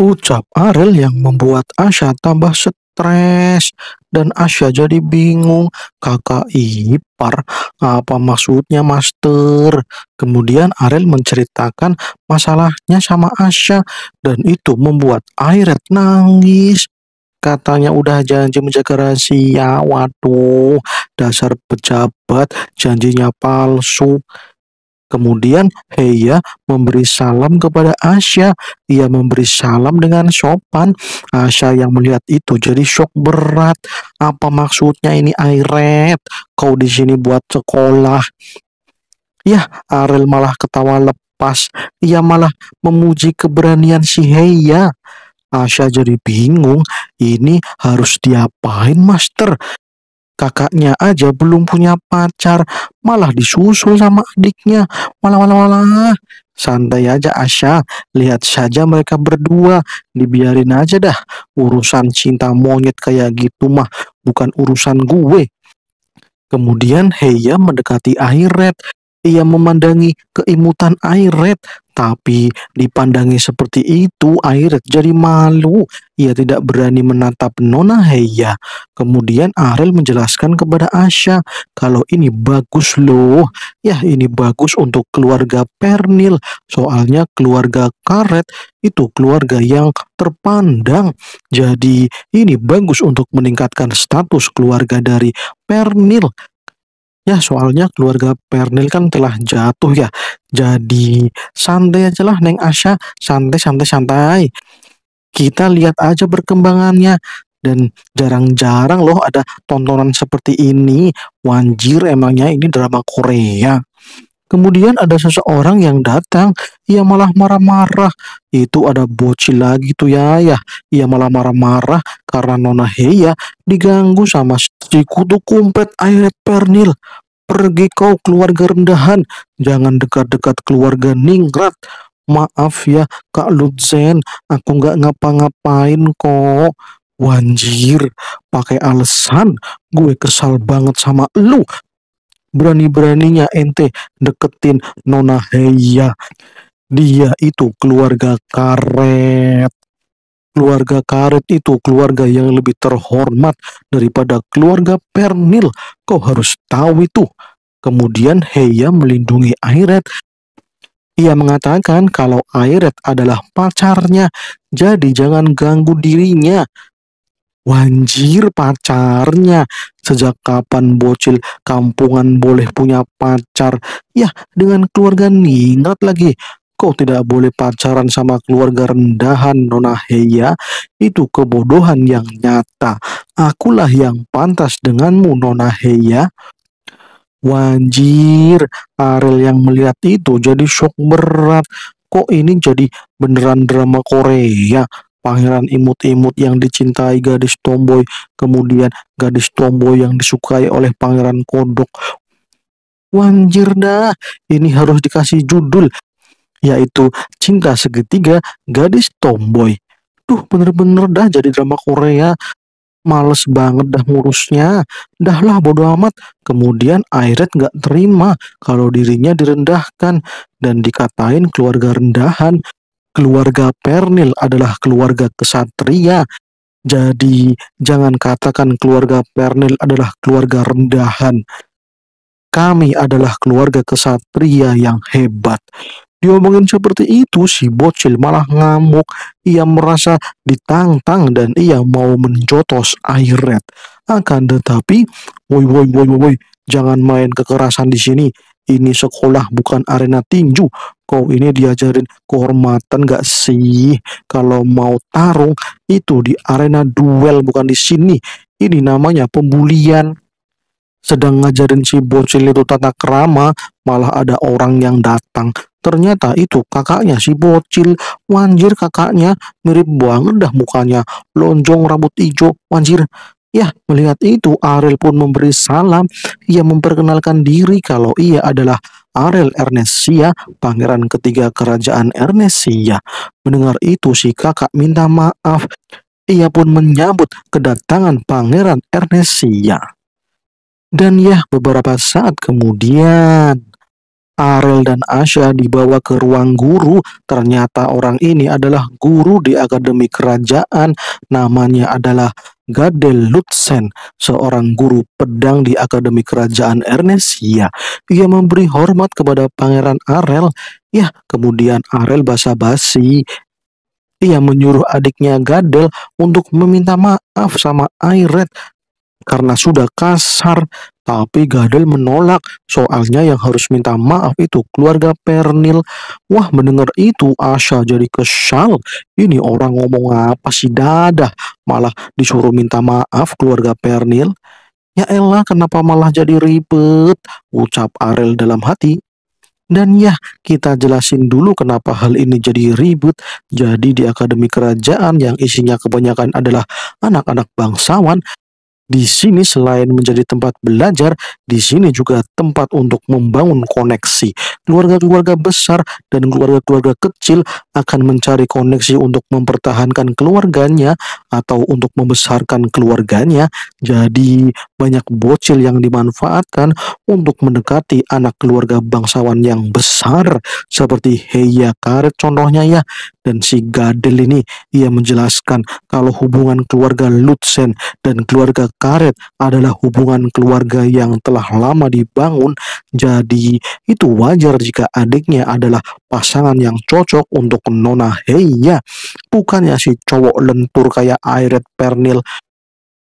Ucap Arel yang membuat Asya tambah sedih stres dan Asya jadi bingung kakak ipar apa maksudnya master kemudian Ariel menceritakan masalahnya sama Asya dan itu membuat Airet nangis katanya udah janji menjaga rahasia waduh dasar pejabat janjinya palsu Kemudian Heya ya, memberi salam kepada Asya. Ia memberi salam dengan sopan. Asya yang melihat itu jadi shock berat. Apa maksudnya ini Airet? Kau di sini buat sekolah. Ya, Arel malah ketawa lepas. Ia malah memuji keberanian si Heya. Ya. Asya jadi bingung, ini harus diapain master? kakaknya aja belum punya pacar malah disusul sama adiknya malah malah malah santai aja Asya lihat saja mereka berdua dibiarin aja dah urusan cinta monyet kayak gitu mah bukan urusan gue kemudian Heya mendekati air ia memandangi keimutan air red tapi dipandangi seperti itu, Airet jadi malu. Ia tidak berani menatap Nona Heya. Kemudian Ariel menjelaskan kepada Asya, kalau ini bagus loh. Ya ini bagus untuk keluarga Pernil. Soalnya keluarga Karet itu keluarga yang terpandang. Jadi ini bagus untuk meningkatkan status keluarga dari Pernil. Ya soalnya keluarga Pernil kan telah jatuh ya. Jadi santai aja lah Neng Asya, santai santai santai. Kita lihat aja perkembangannya dan jarang-jarang loh ada tontonan seperti ini. Wanjir emangnya ini drama Korea. Kemudian ada seseorang yang datang, ia malah marah-marah. Itu ada bocil lagi tuh ya, ya. Ia malah marah-marah karena Nona Heya diganggu sama si kutu kumpet Airet Pernil. Pergi kau keluarga rendahan, jangan dekat-dekat keluarga ningrat. Maaf ya Kak Lutzen, aku nggak ngapa-ngapain kok. Wanjir, pakai alasan gue kesal banget sama lu berani-beraninya ente deketin Nona Heya. Dia itu keluarga karet. Keluarga karet itu keluarga yang lebih terhormat daripada keluarga Pernil. Kau harus tahu itu. Kemudian Heya melindungi Airet. Ia mengatakan kalau Airet adalah pacarnya, jadi jangan ganggu dirinya. Wanjir pacarnya. Sejak kapan bocil kampungan boleh punya pacar? Ya, dengan keluarga ningrat lagi. Kau tidak boleh pacaran sama keluarga rendahan Nona Heya? Itu kebodohan yang nyata. Akulah yang pantas denganmu Nona Heya. Wanjir, Ariel yang melihat itu jadi shock berat. Kok ini jadi beneran drama Korea? pangeran imut-imut yang dicintai gadis tomboy, kemudian gadis tomboy yang disukai oleh pangeran kodok. Wanjir dah, ini harus dikasih judul, yaitu Cinta Segitiga Gadis Tomboy. Duh, bener-bener dah jadi drama Korea. Males banget dah ngurusnya. Dah lah bodo amat. Kemudian Airet gak terima kalau dirinya direndahkan dan dikatain keluarga rendahan keluarga Pernil adalah keluarga kesatria. Jadi jangan katakan keluarga Pernil adalah keluarga rendahan. Kami adalah keluarga kesatria yang hebat. Diomongin seperti itu, si bocil malah ngamuk. Ia merasa ditantang dan ia mau menjotos air red. Akan tetapi, woi woi woi woi, jangan main kekerasan di sini ini sekolah bukan arena tinju. Kau ini diajarin kehormatan gak sih? Kalau mau tarung itu di arena duel bukan di sini. Ini namanya pembulian. Sedang ngajarin si bocil itu tata kerama, malah ada orang yang datang. Ternyata itu kakaknya si bocil. Wanjir kakaknya mirip banget dah mukanya. Lonjong rambut hijau. Wanjir Ya, melihat itu, Ariel pun memberi salam. Ia memperkenalkan diri kalau ia adalah Ariel Ernestia, pangeran ketiga kerajaan Ernestia. Mendengar itu, si kakak minta maaf. Ia pun menyambut kedatangan pangeran Ernestia. Dan ya, beberapa saat kemudian... Arel dan Asya dibawa ke ruang guru. Ternyata orang ini adalah guru di Akademi Kerajaan. Namanya adalah Gadel Lutsen, seorang guru pedang di Akademi Kerajaan Ernesia. Ia memberi hormat kepada Pangeran Arel. Ya, kemudian Arel basa-basi. Ia menyuruh adiknya Gadel untuk meminta maaf sama Airet karena sudah kasar, tapi Gadel menolak. Soalnya yang harus minta maaf itu keluarga Pernil. Wah, mendengar itu Asya jadi kesal. Ini orang ngomong apa sih dadah? Malah disuruh minta maaf keluarga Pernil. Ya elah, kenapa malah jadi ribet? Ucap Arel dalam hati. Dan ya, kita jelasin dulu kenapa hal ini jadi ribet. Jadi di Akademi Kerajaan yang isinya kebanyakan adalah anak-anak bangsawan, di sini selain menjadi tempat belajar, di sini juga tempat untuk membangun koneksi. Keluarga-keluarga besar dan keluarga-keluarga kecil akan mencari koneksi untuk mempertahankan keluarganya atau untuk membesarkan keluarganya. Jadi banyak bocil yang dimanfaatkan untuk mendekati anak keluarga bangsawan yang besar seperti Heya Karet contohnya ya. Dan si Gadel ini ia menjelaskan kalau hubungan keluarga Lutsen dan keluarga Karet adalah hubungan keluarga yang telah lama dibangun. Jadi itu wajar jika adiknya adalah pasangan yang cocok untuk Nona Heia. Bukannya si cowok lentur kayak Airet Pernil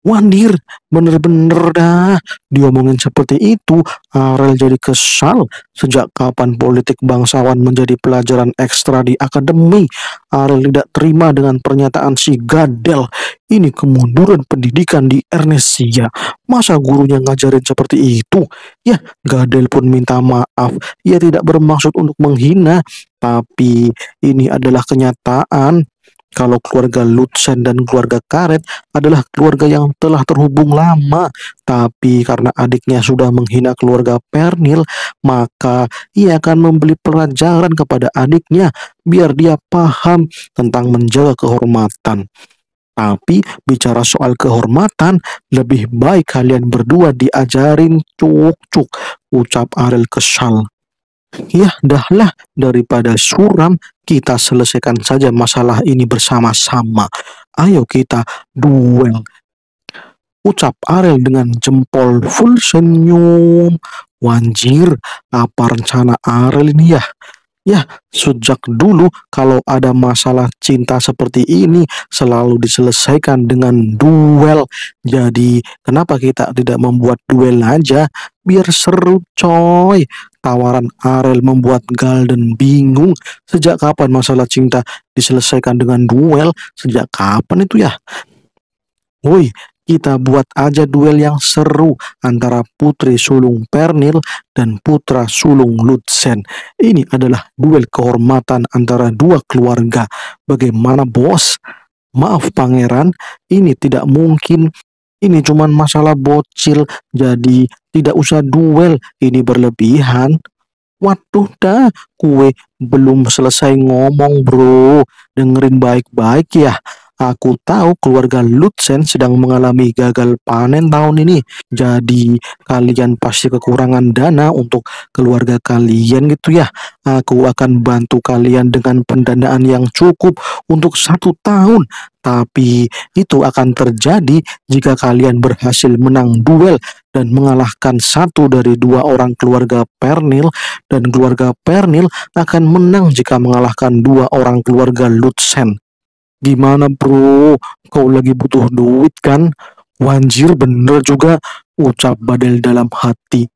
Wandir, bener-bener dah. Diomongin seperti itu, Arel jadi kesal. Sejak kapan politik bangsawan menjadi pelajaran ekstra di akademi? Arel tidak terima dengan pernyataan si Gadel. Ini kemunduran pendidikan di Ernesia. Masa gurunya ngajarin seperti itu? Ya, Gadel pun minta maaf. Ia tidak bermaksud untuk menghina, tapi ini adalah kenyataan kalau keluarga Lutsen dan keluarga Karet adalah keluarga yang telah terhubung lama, tapi karena adiknya sudah menghina keluarga Pernil, maka ia akan membeli pelajaran kepada adiknya biar dia paham tentang menjaga kehormatan. Tapi bicara soal kehormatan, lebih baik kalian berdua diajarin cuk-cuk, ucap Ariel kesal. Ya dahlah, daripada suram, kita selesaikan saja masalah ini bersama-sama. Ayo kita duel. Ucap Ariel dengan jempol full senyum. Wanjir, apa rencana Ariel ini ya? Ya, sejak dulu kalau ada masalah cinta seperti ini selalu diselesaikan dengan duel. Jadi, kenapa kita tidak membuat duel aja biar seru coy? Tawaran Arel membuat Galden bingung sejak kapan masalah cinta diselesaikan dengan duel, sejak kapan itu ya? Woi, kita buat aja duel yang seru antara putri sulung Pernil dan putra sulung Lutsen. Ini adalah duel kehormatan antara dua keluarga. Bagaimana bos? Maaf pangeran, ini tidak mungkin. Ini cuman masalah bocil, jadi tidak usah duel. Ini berlebihan. Waduh dah, kue belum selesai ngomong bro. Dengerin baik-baik ya. Aku tahu keluarga Lutsen sedang mengalami gagal panen tahun ini. Jadi kalian pasti kekurangan dana untuk keluarga kalian gitu ya. Aku akan bantu kalian dengan pendanaan yang cukup untuk satu tahun. Tapi itu akan terjadi jika kalian berhasil menang duel dan mengalahkan satu dari dua orang keluarga Pernil dan keluarga Pernil akan menang jika mengalahkan dua orang keluarga Lutsen. Gimana bro, kau lagi butuh duit kan? Wanjir bener juga, ucap Badel dalam hati.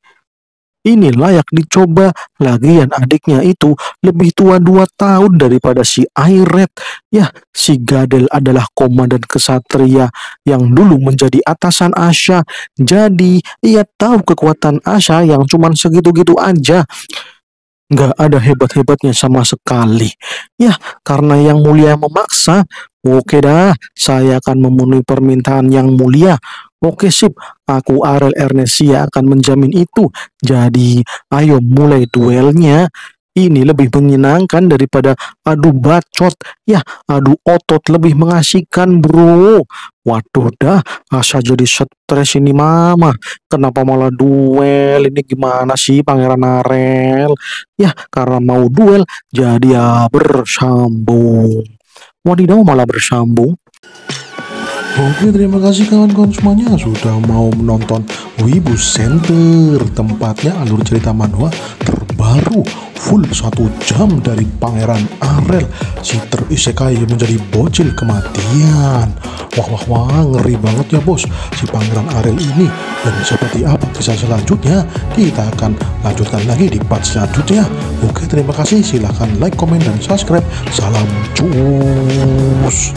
Ini layak dicoba, lagian adiknya itu lebih tua dua tahun daripada si Airet. Ya, si Gadel adalah komandan kesatria yang dulu menjadi atasan Asya. Jadi, ia tahu kekuatan Asya yang cuman segitu-gitu aja nggak ada hebat-hebatnya sama sekali. Ya, karena yang mulia memaksa, oke dah, saya akan memenuhi permintaan yang mulia. Oke sip, aku Arel Ernesia akan menjamin itu. Jadi, ayo mulai duelnya ini lebih menyenangkan daripada adu bacot. Ya, adu otot lebih mengasihkan bro. Waduh dah, asa jadi stres ini mama. Ah, kenapa malah duel? Ini gimana sih Pangeran Arel? Ya, karena mau duel, jadi ya bersambung. Wadidaw malah bersambung. Oke terima kasih kawan-kawan semuanya sudah mau menonton Wibu Center Tempatnya alur cerita manhwa terbaik baru full satu jam dari pangeran Arel si terisekai menjadi bocil kematian wah wah wah ngeri banget ya bos si pangeran Arel ini dan seperti apa kisah selanjutnya kita akan lanjutkan lagi di part selanjutnya oke terima kasih silahkan like komen dan subscribe salam cus